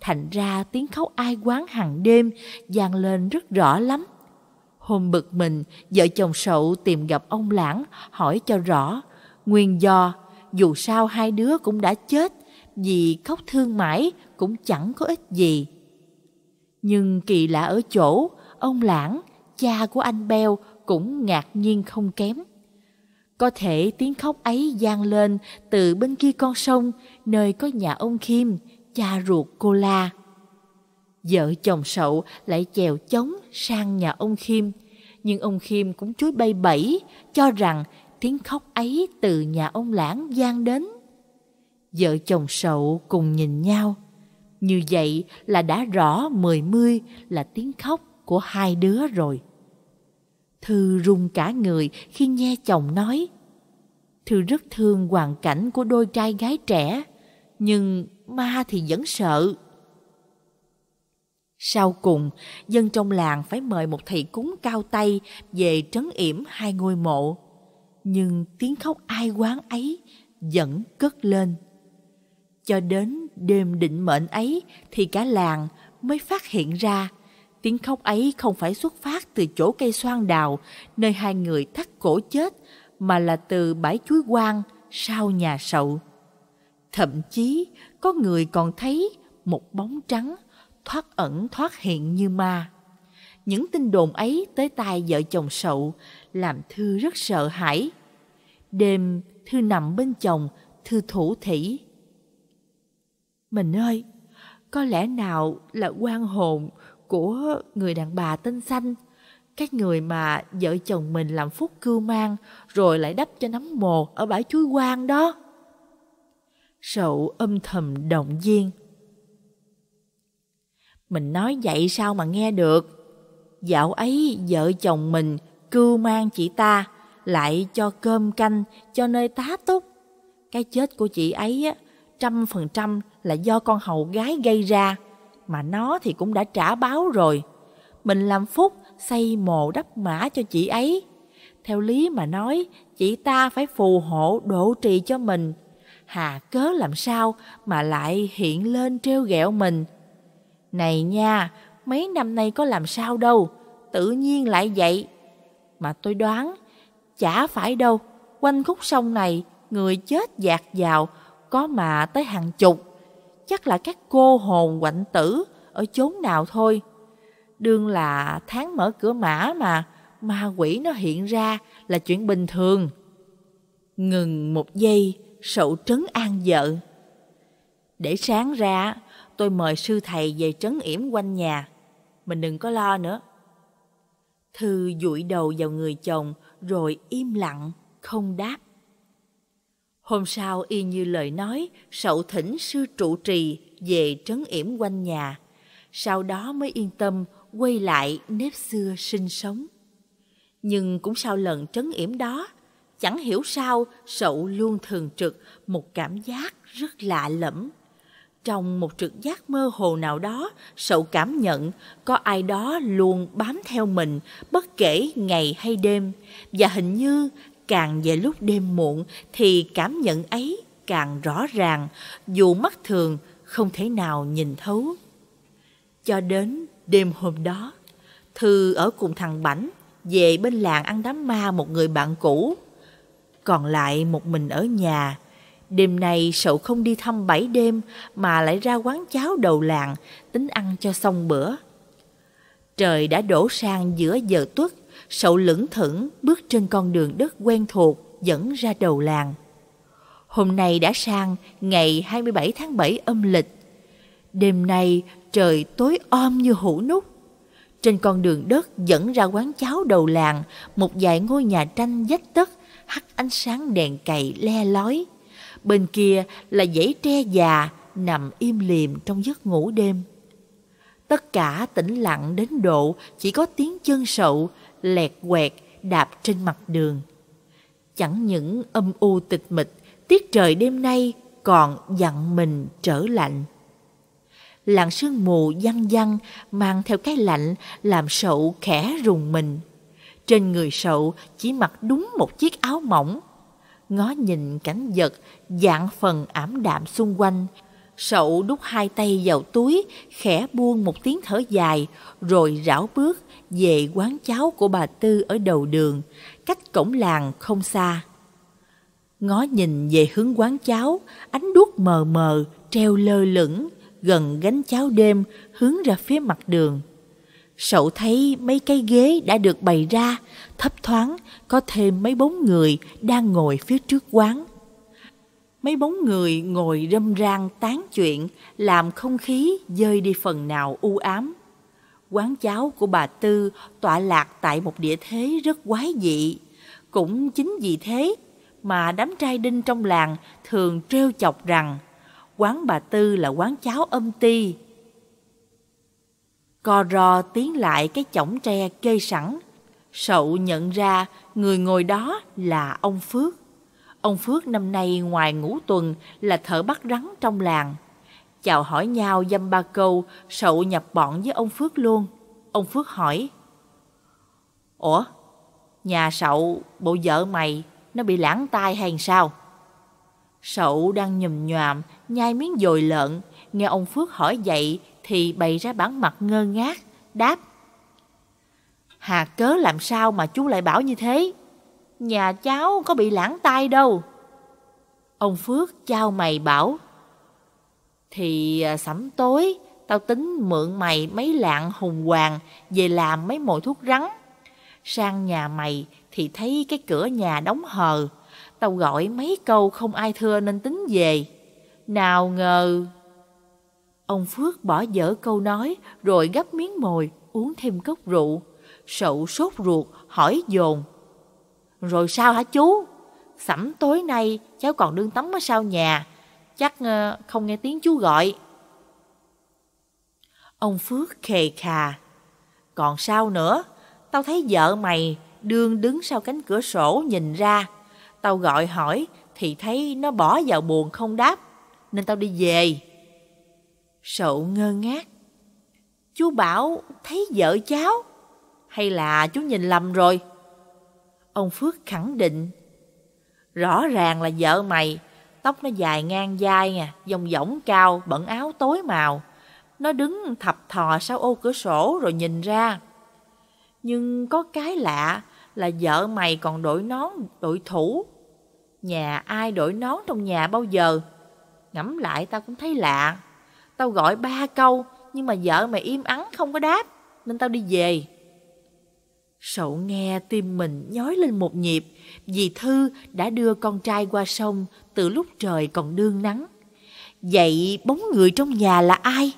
Thành ra tiếng khóc ai quán hàng đêm vang lên rất rõ lắm. Hôm bực mình, vợ chồng sậu tìm gặp ông Lãng hỏi cho rõ. Nguyên do, dù sao hai đứa cũng đã chết, vì khóc thương mãi cũng chẳng có ích gì. Nhưng kỳ lạ ở chỗ, Ông Lãng, cha của anh Beo cũng ngạc nhiên không kém. Có thể tiếng khóc ấy gian lên từ bên kia con sông, nơi có nhà ông Kim, cha ruột cô La. Vợ chồng sậu lại chèo chống sang nhà ông Kim, nhưng ông Kim cũng chối bay bẫy, cho rằng tiếng khóc ấy từ nhà ông Lãng gian đến. Vợ chồng sậu cùng nhìn nhau, như vậy là đã rõ mười mươi là tiếng khóc của hai đứa rồi. Thư rung cả người khi nghe chồng nói. Thư rất thương hoàn cảnh của đôi trai gái trẻ, nhưng ma thì vẫn sợ. Sau cùng, dân trong làng phải mời một thầy cúng cao tay về trấn yểm hai ngôi mộ. Nhưng tiếng khóc ai quán ấy vẫn cất lên. Cho đến đêm định mệnh ấy thì cả làng mới phát hiện ra Tiếng khóc ấy không phải xuất phát từ chỗ cây xoan đào, nơi hai người thắt cổ chết, mà là từ bãi chuối quang sau nhà sậu. Thậm chí, có người còn thấy một bóng trắng thoát ẩn thoát hiện như ma. Những tin đồn ấy tới tai vợ chồng sậu, làm Thư rất sợ hãi. Đêm, Thư nằm bên chồng, Thư thủ thỉ. Mình ơi, có lẽ nào là quan hồn của người đàn bà tên xanh cái người mà vợ chồng mình làm phúc cưu mang rồi lại đắp cho nấm mồ ở bãi chuối quang đó sậu âm thầm động viên mình nói vậy sao mà nghe được dạo ấy vợ chồng mình cưu mang chị ta lại cho cơm canh cho nơi tá túc cái chết của chị ấy trăm phần trăm là do con hầu gái gây ra mà nó thì cũng đã trả báo rồi. Mình làm phúc xây mồ đắp mã cho chị ấy. Theo lý mà nói, chị ta phải phù hộ độ trì cho mình. Hà cớ làm sao mà lại hiện lên treo ghẹo mình. Này nha, mấy năm nay có làm sao đâu, tự nhiên lại vậy. Mà tôi đoán, chả phải đâu, quanh khúc sông này, người chết dạt vào, có mà tới hàng chục chắc là các cô hồn quạnh tử ở chốn nào thôi. Đương là tháng mở cửa mã mà, ma quỷ nó hiện ra là chuyện bình thường. Ngừng một giây, sậu trấn an vợ. Để sáng ra, tôi mời sư thầy về trấn yểm quanh nhà. Mình đừng có lo nữa. Thư dụi đầu vào người chồng rồi im lặng, không đáp. Hôm sau y như lời nói, sậu thỉnh sư trụ trì về trấn yểm quanh nhà. Sau đó mới yên tâm quay lại nếp xưa sinh sống. Nhưng cũng sau lần trấn yểm đó, chẳng hiểu sao sậu luôn thường trực một cảm giác rất lạ lẫm. Trong một trực giác mơ hồ nào đó, sậu cảm nhận có ai đó luôn bám theo mình bất kể ngày hay đêm và hình như Càng về lúc đêm muộn thì cảm nhận ấy càng rõ ràng, dù mắt thường không thể nào nhìn thấu. Cho đến đêm hôm đó, Thư ở cùng thằng Bảnh về bên làng ăn đám ma một người bạn cũ. Còn lại một mình ở nhà, đêm nay sậu không đi thăm bảy đêm mà lại ra quán cháo đầu làng, tính ăn cho xong bữa. Trời đã đổ sang giữa giờ tuất, sậu lững thững bước trên con đường đất quen thuộc dẫn ra đầu làng. Hôm nay đã sang ngày 27 tháng 7 âm lịch. Đêm nay trời tối om như hũ nút. Trên con đường đất dẫn ra quán cháo đầu làng, một vài ngôi nhà tranh vách tất hắt ánh sáng đèn cày le lói. Bên kia là dãy tre già nằm im lìm trong giấc ngủ đêm. Tất cả tĩnh lặng đến độ chỉ có tiếng chân sậu lẹt quẹt đạp trên mặt đường. Chẳng những âm u tịch mịch, tiết trời đêm nay còn dặn mình trở lạnh. Làn sương mù văng văng mang theo cái lạnh làm sậu khẽ rùng mình. Trên người sậu chỉ mặc đúng một chiếc áo mỏng. Ngó nhìn cảnh vật dạng phần ảm đạm xung quanh Sậu đút hai tay vào túi, khẽ buông một tiếng thở dài, rồi rảo bước về quán cháo của bà Tư ở đầu đường, cách cổng làng không xa. Ngó nhìn về hướng quán cháo, ánh đuốc mờ mờ, treo lơ lửng, gần gánh cháo đêm hướng ra phía mặt đường. Sậu thấy mấy cái ghế đã được bày ra, thấp thoáng có thêm mấy bóng người đang ngồi phía trước quán, mấy bóng người ngồi râm ran tán chuyện làm không khí dơi đi phần nào u ám quán cháo của bà tư tọa lạc tại một địa thế rất quái dị cũng chính vì thế mà đám trai đinh trong làng thường trêu chọc rằng quán bà tư là quán cháo âm ti co ro tiến lại cái chõng tre kê sẵn sậu nhận ra người ngồi đó là ông phước Ông Phước năm nay ngoài ngũ tuần là thợ bắt rắn trong làng. Chào hỏi nhau dăm ba câu, sậu nhập bọn với ông Phước luôn. Ông Phước hỏi, Ủa, nhà sậu, bộ vợ mày, nó bị lãng tai hay sao? Sậu đang nhùm nhòm, nhai miếng dồi lợn, nghe ông Phước hỏi vậy thì bày ra bản mặt ngơ ngác, đáp. Hà cớ làm sao mà chú lại bảo như thế? nhà cháu có bị lãng tai đâu. Ông Phước trao mày bảo, thì à, sẩm tối tao tính mượn mày mấy lạng hùng hoàng về làm mấy mồi thuốc rắn. Sang nhà mày thì thấy cái cửa nhà đóng hờ, tao gọi mấy câu không ai thưa nên tính về. Nào ngờ... Ông Phước bỏ dở câu nói rồi gấp miếng mồi uống thêm cốc rượu. Sậu sốt ruột hỏi dồn rồi sao hả chú? Sẩm tối nay cháu còn đương tắm ở sau nhà, chắc ờ, không nghe tiếng chú gọi. Ông Phước khề khà. Còn sao nữa, tao thấy vợ mày đương đứng sau cánh cửa sổ nhìn ra. Tao gọi hỏi thì thấy nó bỏ vào buồn không đáp, nên tao đi về. Sậu ngơ ngác. Chú bảo thấy vợ cháu, hay là chú nhìn lầm rồi? Ông Phước khẳng định. Rõ ràng là vợ mày, tóc nó dài ngang vai à, dòng võng cao, bận áo tối màu. Nó đứng thập thò sau ô cửa sổ rồi nhìn ra. Nhưng có cái lạ là vợ mày còn đổi nón, đổi thủ. Nhà ai đổi nón trong nhà bao giờ? Ngẫm lại tao cũng thấy lạ. Tao gọi ba câu, nhưng mà vợ mày im ắng không có đáp, nên tao đi về. Sậu nghe tim mình nhói lên một nhịp, vì Thư đã đưa con trai qua sông từ lúc trời còn đương nắng. Vậy bóng người trong nhà là ai?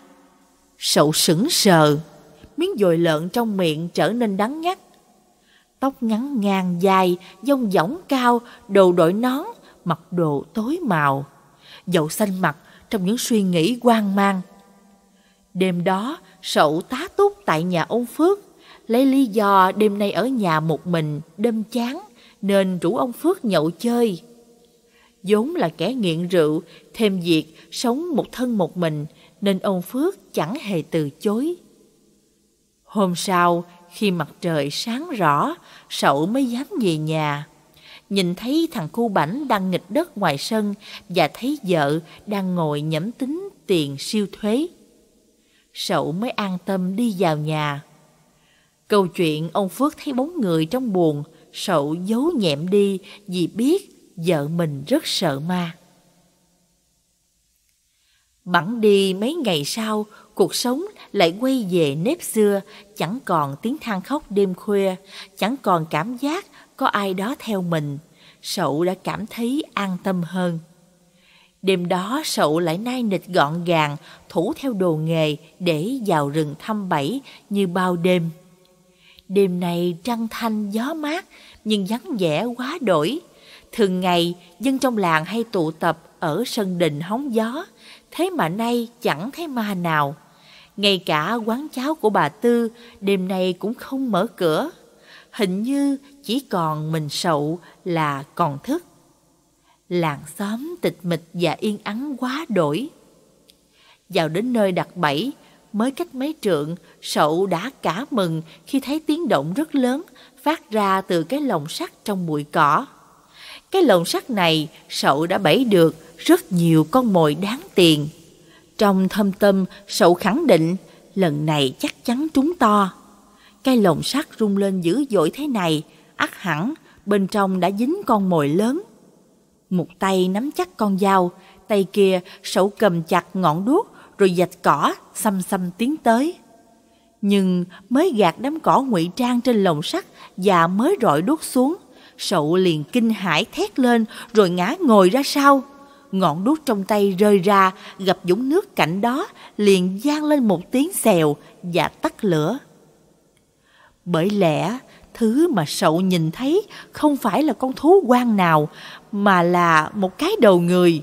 Sậu sững sờ, miếng dồi lợn trong miệng trở nên đắng ngắt. Tóc ngắn ngang dài, dông dỏng cao, đồ đội nón, mặc đồ tối màu. Dậu xanh mặt trong những suy nghĩ hoang mang. Đêm đó, sậu tá túc tại nhà ông Phước lấy lý do đêm nay ở nhà một mình, đâm chán, nên rủ ông Phước nhậu chơi. vốn là kẻ nghiện rượu, thêm việc sống một thân một mình, nên ông Phước chẳng hề từ chối. Hôm sau, khi mặt trời sáng rõ, sậu mới dám về nhà. Nhìn thấy thằng cu bảnh đang nghịch đất ngoài sân và thấy vợ đang ngồi nhẩm tính tiền siêu thuế. Sậu mới an tâm đi vào nhà. Câu chuyện ông Phước thấy bóng người trong buồn, sậu giấu nhẹm đi vì biết vợ mình rất sợ ma. Bẵng đi mấy ngày sau, cuộc sống lại quay về nếp xưa, chẳng còn tiếng than khóc đêm khuya, chẳng còn cảm giác có ai đó theo mình. Sậu đã cảm thấy an tâm hơn. Đêm đó sậu lại nai nịch gọn gàng, thủ theo đồ nghề để vào rừng thăm bẫy như bao đêm. Đêm nay trăng thanh gió mát, nhưng vắng vẻ quá đổi. Thường ngày, dân trong làng hay tụ tập ở sân đình hóng gió, thế mà nay chẳng thấy ma nào. Ngay cả quán cháo của bà Tư đêm nay cũng không mở cửa. Hình như chỉ còn mình sậu là còn thức. Làng xóm tịch mịch và yên ắng quá đổi. Vào đến nơi đặt bẫy, mới cách mấy trượng, sậu đã cả mừng khi thấy tiếng động rất lớn phát ra từ cái lồng sắt trong bụi cỏ. Cái lồng sắt này, sậu đã bẫy được rất nhiều con mồi đáng tiền. Trong thâm tâm, sậu khẳng định lần này chắc chắn trúng to. Cái lồng sắt rung lên dữ dội thế này, ắt hẳn bên trong đã dính con mồi lớn. Một tay nắm chắc con dao, tay kia sậu cầm chặt ngọn đuốc rồi dạch cỏ, xăm xăm tiến tới. Nhưng mới gạt đám cỏ ngụy trang trên lồng sắt và mới rọi đốt xuống, sậu liền kinh hãi thét lên rồi ngã ngồi ra sau. Ngọn đuốc trong tay rơi ra, gặp dũng nước cạnh đó, liền gian lên một tiếng xèo và tắt lửa. Bởi lẽ, thứ mà sậu nhìn thấy không phải là con thú quan nào, mà là một cái đầu người.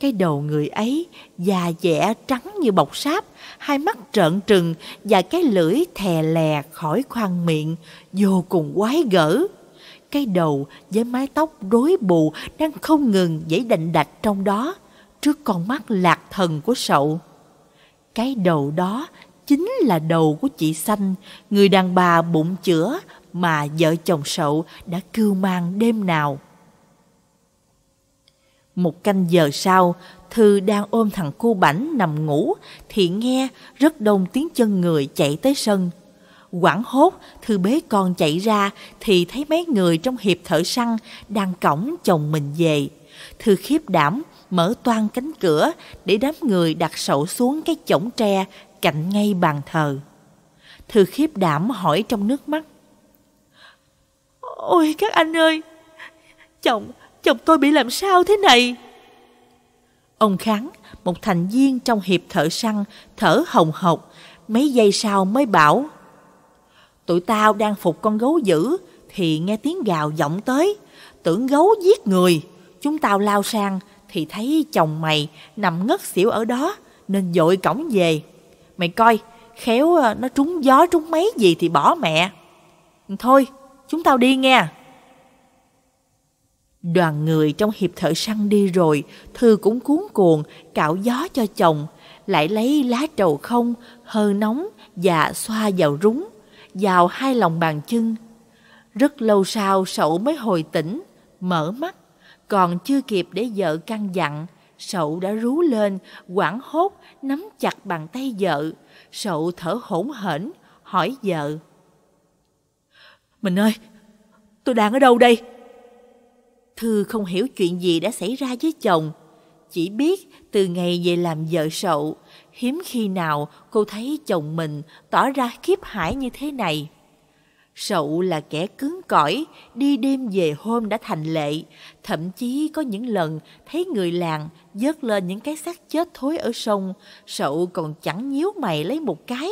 Cái đầu người ấy già dẻ trắng như bọc sáp, hai mắt trợn trừng và cái lưỡi thè lè khỏi khoang miệng, vô cùng quái gở. Cái đầu với mái tóc rối bù đang không ngừng dãy đành đạch trong đó, trước con mắt lạc thần của sậu. Cái đầu đó chính là đầu của chị Xanh, người đàn bà bụng chữa mà vợ chồng sậu đã cưu mang đêm nào. Một canh giờ sau, Thư đang ôm thằng cu bảnh nằm ngủ thì nghe rất đông tiếng chân người chạy tới sân. Quảng hốt, Thư bế con chạy ra thì thấy mấy người trong hiệp thợ săn đang cõng chồng mình về. Thư khiếp đảm, mở toan cánh cửa để đám người đặt sậu xuống cái chổng tre cạnh ngay bàn thờ. Thư khiếp đảm hỏi trong nước mắt. Ôi các anh ơi, chồng, chồng tôi bị làm sao thế này? Ông Kháng, một thành viên trong hiệp thợ săn, thở hồng hộc, mấy giây sau mới bảo. Tụi tao đang phục con gấu dữ, thì nghe tiếng gào vọng tới, tưởng gấu giết người. Chúng tao lao sang, thì thấy chồng mày nằm ngất xỉu ở đó, nên vội cổng về. Mày coi, khéo ờ, nó trúng gió trúng mấy gì thì bỏ mẹ. Thôi, chúng tao đi nghe. Đoàn người trong hiệp thợ săn đi rồi, Thư cũng cuốn cuồng, cạo gió cho chồng, lại lấy lá trầu không, hơ nóng và xoa vào rúng, vào hai lòng bàn chân. Rất lâu sau sậu mới hồi tỉnh, mở mắt, còn chưa kịp để vợ căn dặn, sậu đã rú lên, quảng hốt, nắm chặt bàn tay vợ. Sậu thở hổn hển, hỏi vợ. Mình ơi, tôi đang ở đâu đây? Thư không hiểu chuyện gì đã xảy ra với chồng. Chỉ biết từ ngày về làm vợ sậu, hiếm khi nào cô thấy chồng mình tỏ ra khiếp hải như thế này. Sậu là kẻ cứng cỏi, đi đêm về hôm đã thành lệ, thậm chí có những lần thấy người làng vớt lên những cái xác chết thối ở sông, sậu còn chẳng nhíu mày lấy một cái.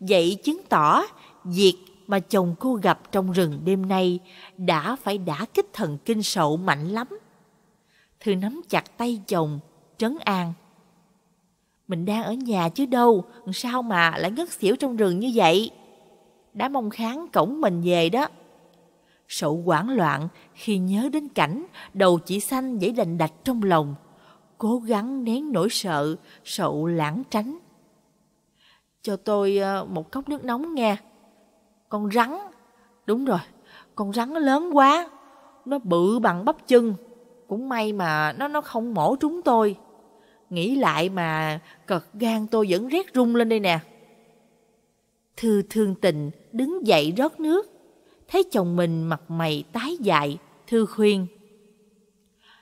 Vậy chứng tỏ việc mà chồng cô gặp trong rừng đêm nay đã phải đả kích thần kinh sậu mạnh lắm. Thư nắm chặt tay chồng, trấn an. Mình đang ở nhà chứ đâu, sao mà lại ngất xỉu trong rừng như vậy? Đã mong kháng cổng mình về đó. Sậu hoảng loạn khi nhớ đến cảnh đầu chỉ xanh dãy đành đạch trong lòng. Cố gắng nén nỗi sợ, sậu lãng tránh. Cho tôi ờ, một cốc nước nóng nghe con rắn đúng rồi con rắn nó lớn quá nó bự bằng bắp chân cũng may mà nó nó không mổ trúng tôi nghĩ lại mà cật gan tôi vẫn rét run lên đây nè thư thương tình đứng dậy rót nước thấy chồng mình mặt mày tái dại thư khuyên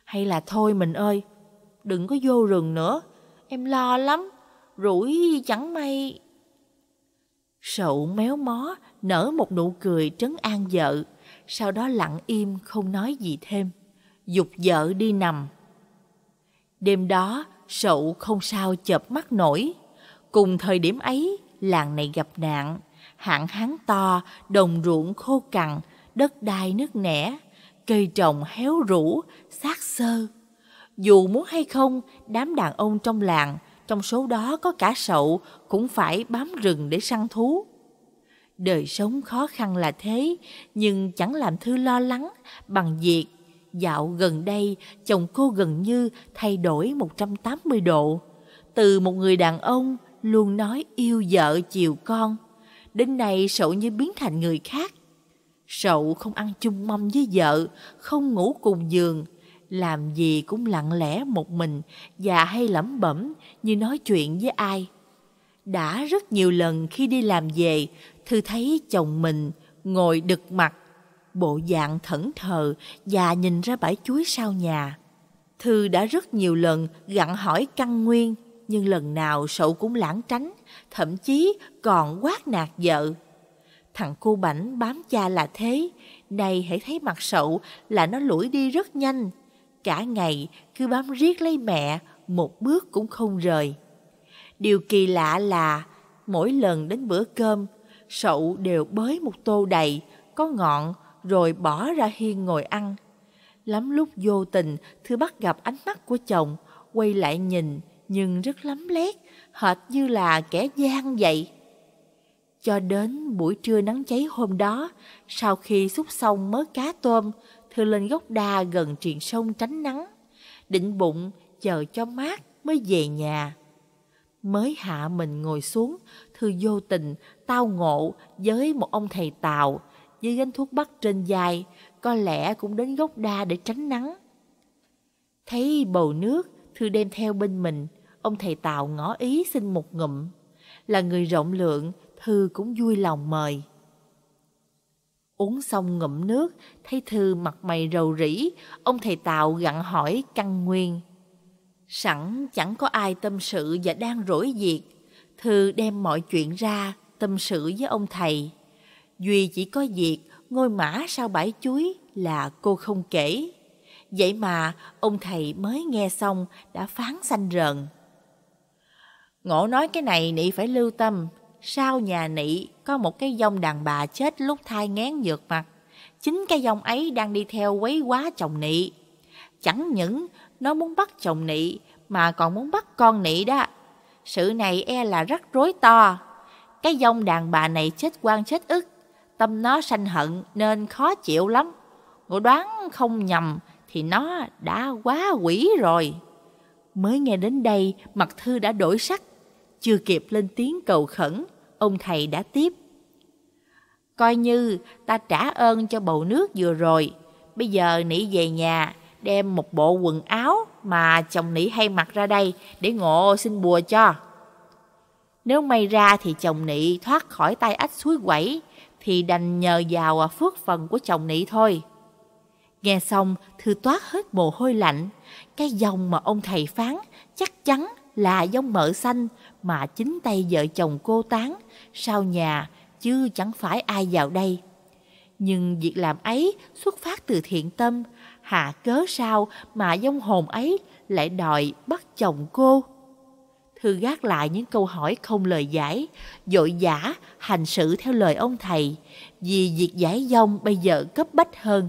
hay là thôi mình ơi đừng có vô rừng nữa em lo lắm rủi chẳng may sậu méo mó nở một nụ cười trấn an vợ, sau đó lặng im không nói gì thêm, dục vợ đi nằm. Đêm đó, sậu không sao chợp mắt nổi. Cùng thời điểm ấy, làng này gặp nạn, hạn hán to, đồng ruộng khô cằn, đất đai nước nẻ, cây trồng héo rũ, xác xơ. Dù muốn hay không, đám đàn ông trong làng, trong số đó có cả sậu, cũng phải bám rừng để săn thú đời sống khó khăn là thế nhưng chẳng làm thư lo lắng bằng việc dạo gần đây chồng cô gần như thay đổi 180 độ từ một người đàn ông luôn nói yêu vợ chiều con đến nay sậu như biến thành người khác sậu không ăn chung mâm với vợ không ngủ cùng giường làm gì cũng lặng lẽ một mình và hay lẩm bẩm như nói chuyện với ai đã rất nhiều lần khi đi làm về Thư thấy chồng mình ngồi đực mặt, bộ dạng thẫn thờ và nhìn ra bãi chuối sau nhà. Thư đã rất nhiều lần gặng hỏi căn nguyên, nhưng lần nào sậu cũng lãng tránh, thậm chí còn quát nạt vợ. Thằng cô bảnh bám cha là thế, nay hãy thấy mặt sậu là nó lủi đi rất nhanh. Cả ngày cứ bám riết lấy mẹ, một bước cũng không rời. Điều kỳ lạ là mỗi lần đến bữa cơm sậu đều bới một tô đầy, có ngọn, rồi bỏ ra hiên ngồi ăn. Lắm lúc vô tình, Thư bắt gặp ánh mắt của chồng, quay lại nhìn, nhưng rất lắm lét, hệt như là kẻ gian vậy. Cho đến buổi trưa nắng cháy hôm đó, sau khi xúc xong mớ cá tôm, Thư lên gốc đa gần triền sông tránh nắng. Định bụng, chờ cho mát mới về nhà. Mới hạ mình ngồi xuống, Thư vô tình, tao ngộ với một ông thầy tàu, với gánh thuốc bắc trên dài, có lẽ cũng đến gốc đa để tránh nắng. Thấy bầu nước, Thư đem theo bên mình, ông thầy tàu ngỏ ý xin một ngụm. Là người rộng lượng, Thư cũng vui lòng mời. Uống xong ngụm nước, thấy Thư mặt mày rầu rĩ, ông thầy Tào gặn hỏi căn nguyên. Sẵn chẳng có ai tâm sự và đang rỗi việc, Thư đem mọi chuyện ra, tâm sự với ông thầy. Duy chỉ có việc ngôi mã sau bãi chuối là cô không kể. Vậy mà ông thầy mới nghe xong đã phán xanh rờn. Ngộ nói cái này nị phải lưu tâm, sao nhà nị có một cái dông đàn bà chết lúc thai ngán dược mặt. Chính cái dông ấy đang đi theo quấy quá chồng nị. Chẳng những nó muốn bắt chồng nị mà còn muốn bắt con nị đó sự này e là rắc rối to. Cái dông đàn bà này chết quan chết ức, tâm nó sanh hận nên khó chịu lắm. Ngộ đoán không nhầm thì nó đã quá quỷ rồi. Mới nghe đến đây, mặt thư đã đổi sắc. Chưa kịp lên tiếng cầu khẩn, ông thầy đã tiếp. Coi như ta trả ơn cho bầu nước vừa rồi, bây giờ nỉ về nhà, đem một bộ quần áo mà chồng nỉ hay mặc ra đây để ngộ xin bùa cho. Nếu may ra thì chồng nị thoát khỏi tay ách suối quẩy, thì đành nhờ vào phước phần của chồng nị thôi. Nghe xong, Thư toát hết mồ hôi lạnh. Cái dòng mà ông thầy phán chắc chắn là dòng mỡ xanh mà chính tay vợ chồng cô tán, sau nhà, chứ chẳng phải ai vào đây. Nhưng việc làm ấy xuất phát từ thiện tâm, hạ cớ sao mà dông hồn ấy lại đòi bắt chồng cô? Thư gác lại những câu hỏi không lời giải, dội giả hành xử theo lời ông thầy, vì việc giải dông bây giờ cấp bách hơn.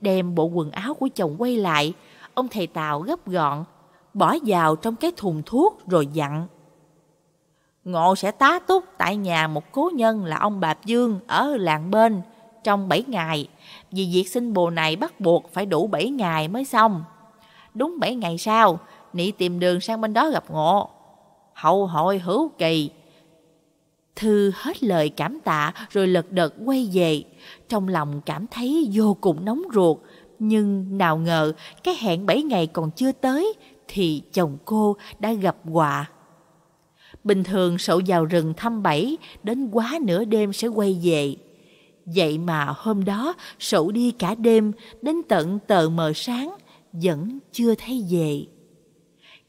Đem bộ quần áo của chồng quay lại, ông thầy Tạo gấp gọn, bỏ vào trong cái thùng thuốc rồi dặn. Ngộ sẽ tá túc tại nhà một cố nhân là ông Bạp Dương ở làng bên, trong 7 ngày, vì việc sinh bồ này bắt buộc phải đủ 7 ngày mới xong. Đúng 7 ngày sau, Nị tìm đường sang bên đó gặp ngộ. Hậu hội hữu kỳ. Thư hết lời cảm tạ rồi lật đật quay về. Trong lòng cảm thấy vô cùng nóng ruột. Nhưng nào ngờ cái hẹn 7 ngày còn chưa tới thì chồng cô đã gặp họa. Bình thường sậu vào rừng thăm bẫy, đến quá nửa đêm sẽ quay về. Vậy mà hôm đó sổ đi cả đêm đến tận tờ mờ sáng vẫn chưa thấy về.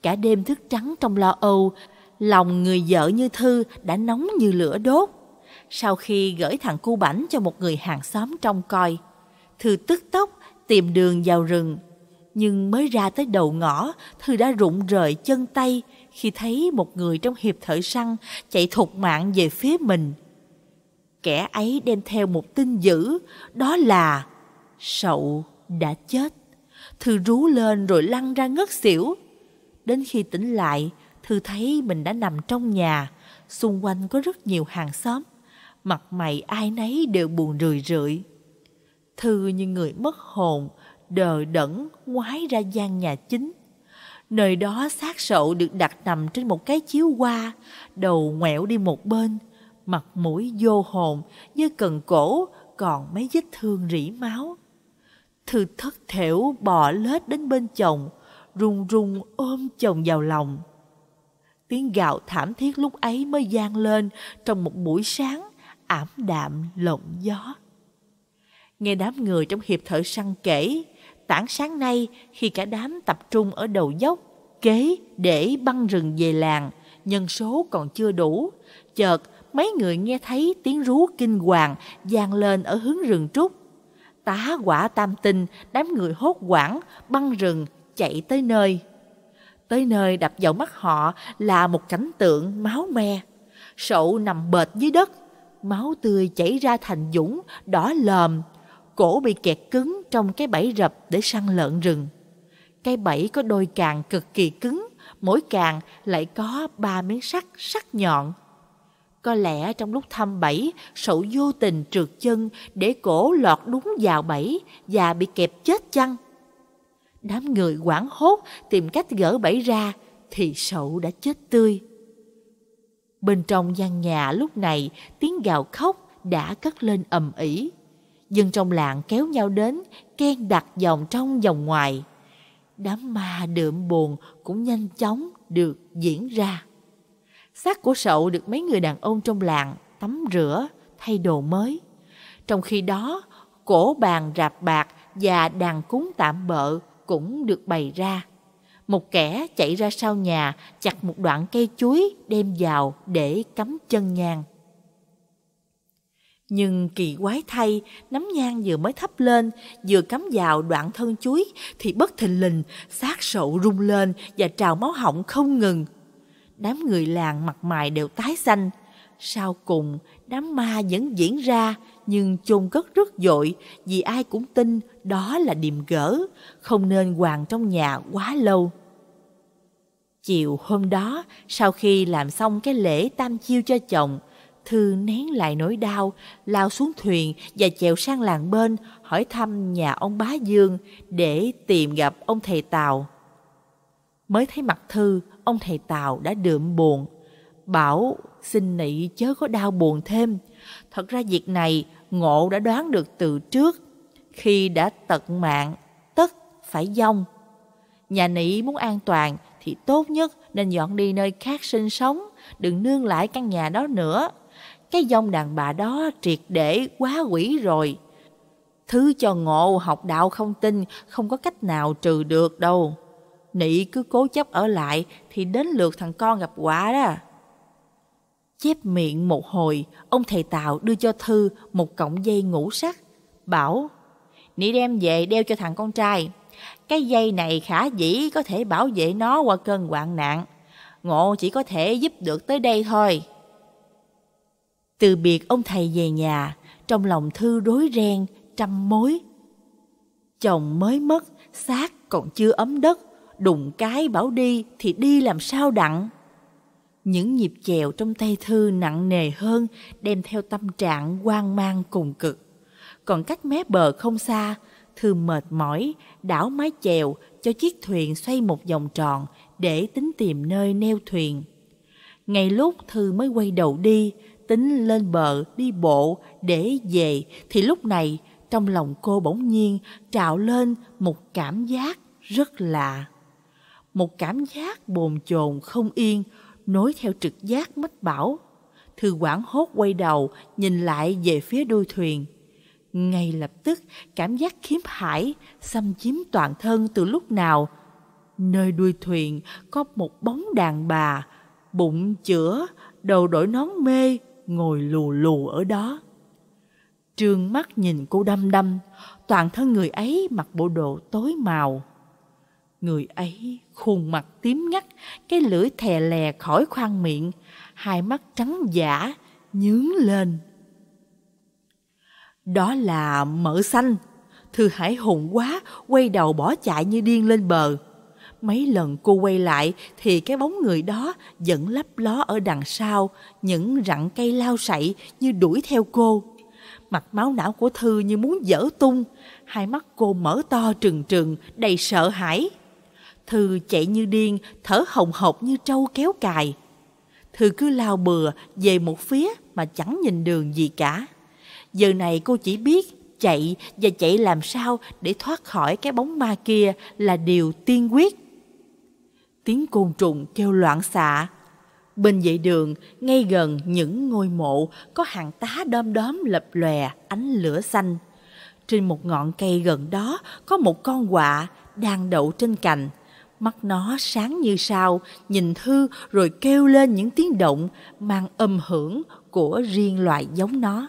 Cả đêm thức trắng trong lo âu, lòng người vợ như Thư đã nóng như lửa đốt. Sau khi gửi thằng cu bảnh cho một người hàng xóm trông coi, Thư tức tốc tìm đường vào rừng. Nhưng mới ra tới đầu ngõ, Thư đã rụng rời chân tay khi thấy một người trong hiệp thợ săn chạy thục mạng về phía mình kẻ ấy đem theo một tin dữ, đó là sậu đã chết. Thư rú lên rồi lăn ra ngất xỉu. Đến khi tỉnh lại, Thư thấy mình đã nằm trong nhà, xung quanh có rất nhiều hàng xóm. Mặt mày ai nấy đều buồn rười rượi. Thư như người mất hồn, đờ đẫn ngoái ra gian nhà chính. Nơi đó xác sậu được đặt nằm trên một cái chiếu hoa, đầu ngoẹo đi một bên, mặt mũi vô hồn như cần cổ còn mấy vết thương rỉ máu. Thư thất thểu bò lết đến bên chồng, run run ôm chồng vào lòng. Tiếng gào thảm thiết lúc ấy mới gian lên trong một buổi sáng ảm đạm lộng gió. Nghe đám người trong hiệp thợ săn kể, tảng sáng nay khi cả đám tập trung ở đầu dốc, kế để băng rừng về làng, nhân số còn chưa đủ, chợt mấy người nghe thấy tiếng rú kinh hoàng vang lên ở hướng rừng trúc. Tá quả tam tinh, đám người hốt hoảng, băng rừng, chạy tới nơi. Tới nơi đập vào mắt họ là một cảnh tượng máu me. Sậu nằm bệt dưới đất, máu tươi chảy ra thành dũng, đỏ lòm. Cổ bị kẹt cứng trong cái bẫy rập để săn lợn rừng. Cái bẫy có đôi càng cực kỳ cứng, mỗi càng lại có ba miếng sắt sắc nhọn có lẽ trong lúc thăm bẫy, sậu vô tình trượt chân để cổ lọt đúng vào bẫy và bị kẹp chết chăng? Đám người quảng hốt tìm cách gỡ bẫy ra thì sậu đã chết tươi. Bên trong gian nhà lúc này tiếng gào khóc đã cất lên ầm ĩ. Dân trong làng kéo nhau đến, ken đặt dòng trong dòng ngoài. Đám ma đượm buồn cũng nhanh chóng được diễn ra. Xác của sậu được mấy người đàn ông trong làng tắm rửa, thay đồ mới. Trong khi đó, cổ bàn rạp bạc và đàn cúng tạm bợ cũng được bày ra. Một kẻ chạy ra sau nhà chặt một đoạn cây chuối đem vào để cắm chân nhang. Nhưng kỳ quái thay, nấm nhang vừa mới thấp lên, vừa cắm vào đoạn thân chuối thì bất thình lình, xác sậu rung lên và trào máu họng không ngừng đám người làng mặt mày đều tái xanh. Sau cùng, đám ma vẫn diễn ra nhưng chôn cất rất dội vì ai cũng tin đó là điềm gỡ, không nên hoàng trong nhà quá lâu. Chiều hôm đó, sau khi làm xong cái lễ tam chiêu cho chồng, Thư nén lại nỗi đau, lao xuống thuyền và chèo sang làng bên hỏi thăm nhà ông Bá Dương để tìm gặp ông thầy Tàu. Mới thấy mặt thư, ông thầy Tào đã đượm buồn. Bảo xin nị chớ có đau buồn thêm. Thật ra việc này ngộ đã đoán được từ trước. Khi đã tật mạng, tất phải dông. Nhà nị muốn an toàn thì tốt nhất nên dọn đi nơi khác sinh sống. Đừng nương lại căn nhà đó nữa. Cái dông đàn bà đó triệt để quá quỷ rồi. Thứ cho ngộ học đạo không tin không có cách nào trừ được đâu. Nị cứ cố chấp ở lại thì đến lượt thằng con gặp quả đó. Chép miệng một hồi, ông thầy Tạo đưa cho Thư một cọng dây ngũ sắc, bảo Nị đem về đeo cho thằng con trai. Cái dây này khả dĩ có thể bảo vệ nó qua cơn hoạn nạn. Ngộ chỉ có thể giúp được tới đây thôi. Từ biệt ông thầy về nhà, trong lòng Thư rối ren, trăm mối. Chồng mới mất, xác còn chưa ấm đất, đụng cái bảo đi thì đi làm sao đặng. Những nhịp chèo trong tay Thư nặng nề hơn đem theo tâm trạng hoang mang cùng cực. Còn cách mé bờ không xa, Thư mệt mỏi, đảo mái chèo cho chiếc thuyền xoay một vòng tròn để tính tìm nơi neo thuyền. Ngay lúc Thư mới quay đầu đi, tính lên bờ đi bộ để về thì lúc này trong lòng cô bỗng nhiên trào lên một cảm giác rất lạ một cảm giác bồn chồn không yên nối theo trực giác mách bảo thư quản hốt quay đầu nhìn lại về phía đuôi thuyền ngay lập tức cảm giác khiếm hải xâm chiếm toàn thân từ lúc nào nơi đuôi thuyền có một bóng đàn bà bụng chữa đầu đội nón mê ngồi lù lù ở đó trương mắt nhìn cô đăm đăm toàn thân người ấy mặc bộ đồ tối màu Người ấy khuôn mặt tím ngắt, cái lưỡi thè lè khỏi khoang miệng, hai mắt trắng giả, nhướng lên. Đó là mỡ xanh. Thư Hải hùng quá, quay đầu bỏ chạy như điên lên bờ. Mấy lần cô quay lại thì cái bóng người đó vẫn lấp ló ở đằng sau, những rặng cây lao sậy như đuổi theo cô. Mặt máu não của Thư như muốn dở tung, hai mắt cô mở to trừng trừng, đầy sợ hãi. Thư chạy như điên, thở hồng hộc như trâu kéo cài. Thư cứ lao bừa về một phía mà chẳng nhìn đường gì cả. Giờ này cô chỉ biết chạy và chạy làm sao để thoát khỏi cái bóng ma kia là điều tiên quyết. Tiếng côn trùng kêu loạn xạ. Bên vệ đường, ngay gần những ngôi mộ có hàng tá đom đóm lập lòe ánh lửa xanh. Trên một ngọn cây gần đó có một con quạ đang đậu trên cành. Mắt nó sáng như sao, nhìn Thư rồi kêu lên những tiếng động mang âm hưởng của riêng loài giống nó.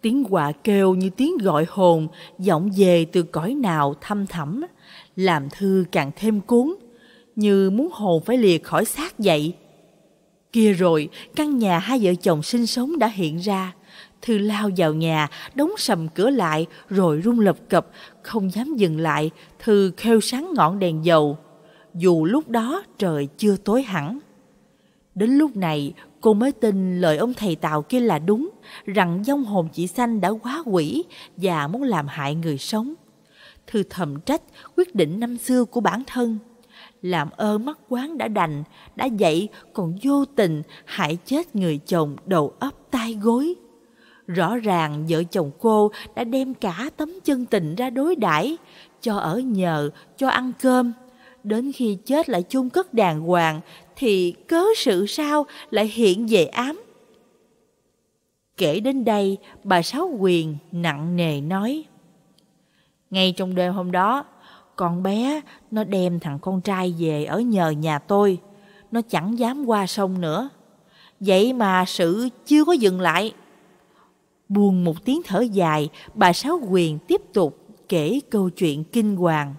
Tiếng quạ kêu như tiếng gọi hồn, vọng về từ cõi nào thăm thẳm, làm Thư càng thêm cuốn, như muốn hồn phải lìa khỏi xác vậy. Kia rồi, căn nhà hai vợ chồng sinh sống đã hiện ra. Thư lao vào nhà, đóng sầm cửa lại, rồi rung lập cập, không dám dừng lại. Thư kêu sáng ngọn đèn dầu dù lúc đó trời chưa tối hẳn. Đến lúc này, cô mới tin lời ông thầy Tào kia là đúng, rằng dông hồn chị Xanh đã quá quỷ và muốn làm hại người sống. Thư thầm trách quyết định năm xưa của bản thân. Làm ơn mắt quán đã đành, đã dậy còn vô tình hại chết người chồng đầu ấp tai gối. Rõ ràng vợ chồng cô đã đem cả tấm chân tình ra đối đãi cho ở nhờ, cho ăn cơm, đến khi chết lại chung cất đàng hoàng, thì cớ sự sao lại hiện về ám? Kể đến đây, bà Sáu Quyền nặng nề nói. Ngay trong đêm hôm đó, con bé nó đem thằng con trai về ở nhờ nhà tôi. Nó chẳng dám qua sông nữa. Vậy mà sự chưa có dừng lại. Buồn một tiếng thở dài, bà Sáu Quyền tiếp tục kể câu chuyện kinh hoàng.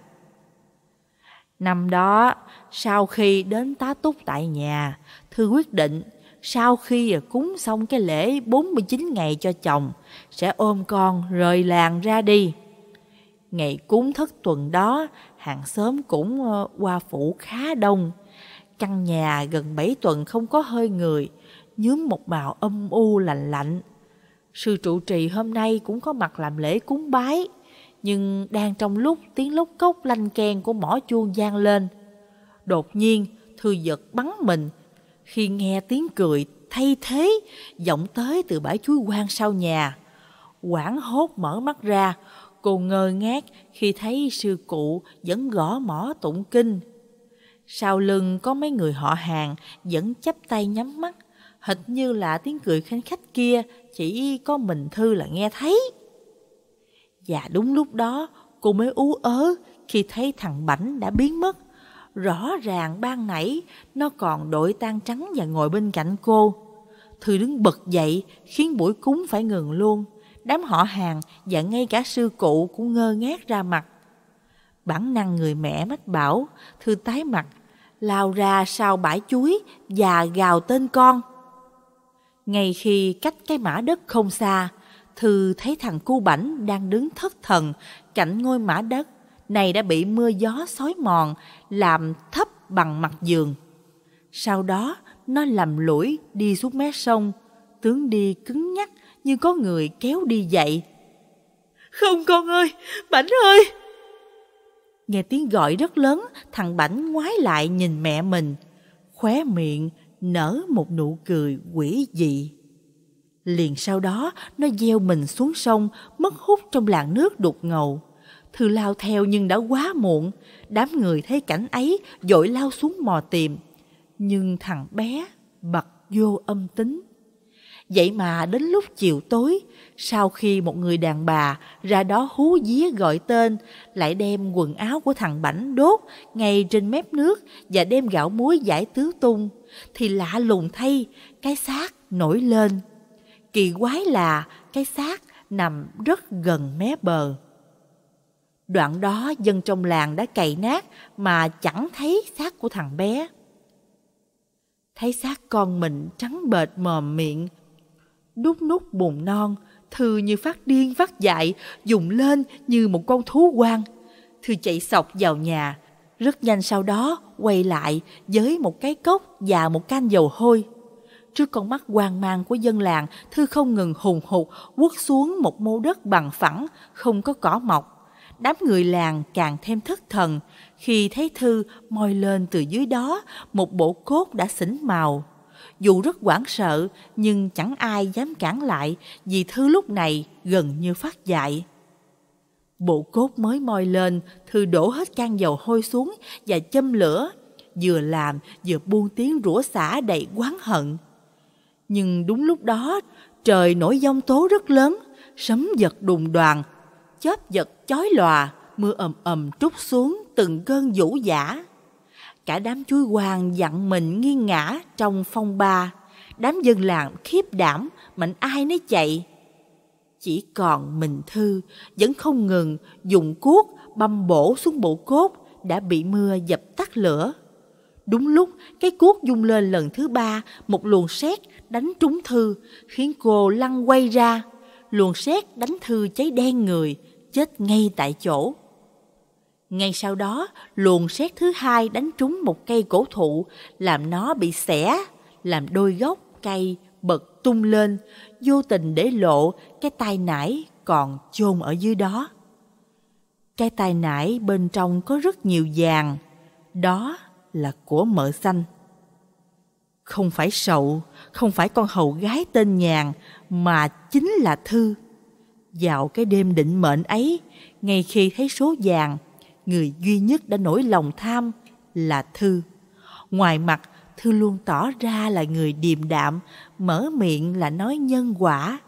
Năm đó, sau khi đến tá túc tại nhà, Thư quyết định sau khi cúng xong cái lễ 49 ngày cho chồng, sẽ ôm con rời làng ra đi. Ngày cúng thất tuần đó, hàng xóm cũng ờ, qua phủ khá đông. Căn nhà gần 7 tuần không có hơi người, nhướng một màu âm u lạnh lạnh. Sư trụ trì hôm nay cũng có mặt làm lễ cúng bái. Nhưng đang trong lúc tiếng lốc cốc lanh khen của mỏ chuông gian lên, đột nhiên thư giật bắn mình khi nghe tiếng cười thay thế vọng tới từ bãi chuối quan sau nhà. Quảng hốt mở mắt ra, cô ngơ ngác khi thấy sư cụ vẫn gõ mỏ tụng kinh. Sau lưng có mấy người họ hàng vẫn chắp tay nhắm mắt, hệt như là tiếng cười khanh khách kia chỉ có mình Thư là nghe thấy. Và đúng lúc đó cô mới ú ớ khi thấy thằng Bảnh đã biến mất. Rõ ràng ban nãy nó còn đội tan trắng và ngồi bên cạnh cô. Thư đứng bật dậy khiến buổi cúng phải ngừng luôn. Đám họ hàng và ngay cả sư cụ cũng ngơ ngác ra mặt. Bản năng người mẹ mách bảo, Thư tái mặt, lao ra sau bãi chuối và gào tên con. Ngay khi cách cái mã đất không xa, Thư thấy thằng cu bảnh đang đứng thất thần cạnh ngôi mã đất này đã bị mưa gió xói mòn, làm thấp bằng mặt giường. Sau đó, nó lầm lũi đi xuống mé sông, tướng đi cứng nhắc như có người kéo đi dậy. Không con ơi, Bảnh ơi! Nghe tiếng gọi rất lớn, thằng Bảnh ngoái lại nhìn mẹ mình, khóe miệng nở một nụ cười quỷ dị. Liền sau đó, nó gieo mình xuống sông, mất hút trong làn nước đục ngầu. Thư lao theo nhưng đã quá muộn, đám người thấy cảnh ấy dội lao xuống mò tìm. Nhưng thằng bé bật vô âm tính. Vậy mà đến lúc chiều tối, sau khi một người đàn bà ra đó hú vía gọi tên, lại đem quần áo của thằng Bảnh đốt ngay trên mép nước và đem gạo muối giải tứ tung, thì lạ lùng thay, cái xác nổi lên kỳ quái là cái xác nằm rất gần mé bờ. Đoạn đó dân trong làng đã cày nát mà chẳng thấy xác của thằng bé. Thấy xác con mình trắng bệt mồm miệng, đút nút bùn non, Thư như phát điên phát dại, dùng lên như một con thú quang. Thư chạy sọc vào nhà, rất nhanh sau đó quay lại với một cái cốc và một can dầu hôi. Trước con mắt hoang mang của dân làng, Thư không ngừng hùng hục quất xuống một mô đất bằng phẳng, không có cỏ mọc. Đám người làng càng thêm thất thần, khi thấy Thư moi lên từ dưới đó một bộ cốt đã xỉn màu. Dù rất hoảng sợ, nhưng chẳng ai dám cản lại vì Thư lúc này gần như phát dại. Bộ cốt mới moi lên, Thư đổ hết can dầu hôi xuống và châm lửa vừa làm vừa buông tiếng rủa xả đầy oán hận. Nhưng đúng lúc đó, trời nổi giông tố rất lớn, sấm giật đùng đoàn, chớp giật chói lòa, mưa ầm ầm trút xuống từng cơn vũ giả. Cả đám chuối hoàng dặn mình nghiêng ngã trong phong ba, đám dân làng khiếp đảm, mạnh ai nấy chạy. Chỉ còn mình Thư vẫn không ngừng dùng cuốc băm bổ xuống bộ cốt đã bị mưa dập tắt lửa. Đúng lúc cái cuốc dung lên lần thứ ba, một luồng sét đánh trúng Thư, khiến cô lăn quay ra. Luồng sét đánh Thư cháy đen người, chết ngay tại chỗ. Ngay sau đó, luồng sét thứ hai đánh trúng một cây cổ thụ, làm nó bị xẻ, làm đôi gốc cây bật tung lên, vô tình để lộ cái tai nải còn chôn ở dưới đó. Cái tai nải bên trong có rất nhiều vàng, đó là của mợ xanh. Không phải sậu, không phải con hầu gái tên nhàn, mà chính là Thư. Vào cái đêm định mệnh ấy, ngay khi thấy số vàng, người duy nhất đã nổi lòng tham là Thư. Ngoài mặt, Thư luôn tỏ ra là người điềm đạm, mở miệng là nói nhân quả.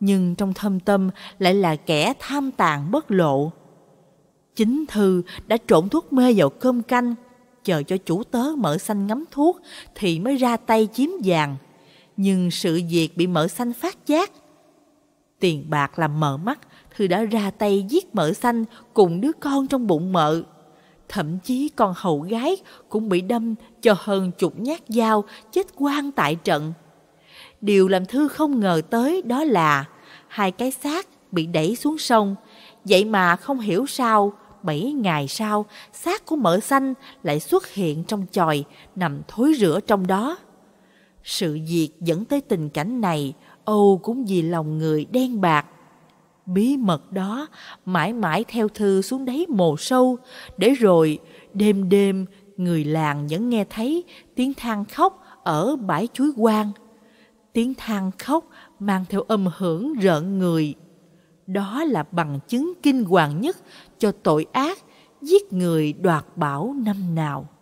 Nhưng trong thâm tâm lại là kẻ tham tàn bất lộ. Chính Thư đã trộn thuốc mê vào cơm canh, chờ cho chủ tớ mở xanh ngắm thuốc thì mới ra tay chiếm vàng. Nhưng sự việc bị mở xanh phát giác. Tiền bạc làm mờ mắt, thì đã ra tay giết mở xanh cùng đứa con trong bụng mợ. Thậm chí con hầu gái cũng bị đâm cho hơn chục nhát dao chết quang tại trận. Điều làm Thư không ngờ tới đó là hai cái xác bị đẩy xuống sông. Vậy mà không hiểu sao bảy ngày sau, xác của mỡ xanh lại xuất hiện trong chòi, nằm thối rửa trong đó. Sự việc dẫn tới tình cảnh này, Âu cũng vì lòng người đen bạc. Bí mật đó mãi mãi theo thư xuống đáy mồ sâu, để rồi đêm đêm người làng vẫn nghe thấy tiếng than khóc ở bãi chuối quang. Tiếng than khóc mang theo âm hưởng rợn người. Đó là bằng chứng kinh hoàng nhất cho tội ác giết người đoạt bảo năm nào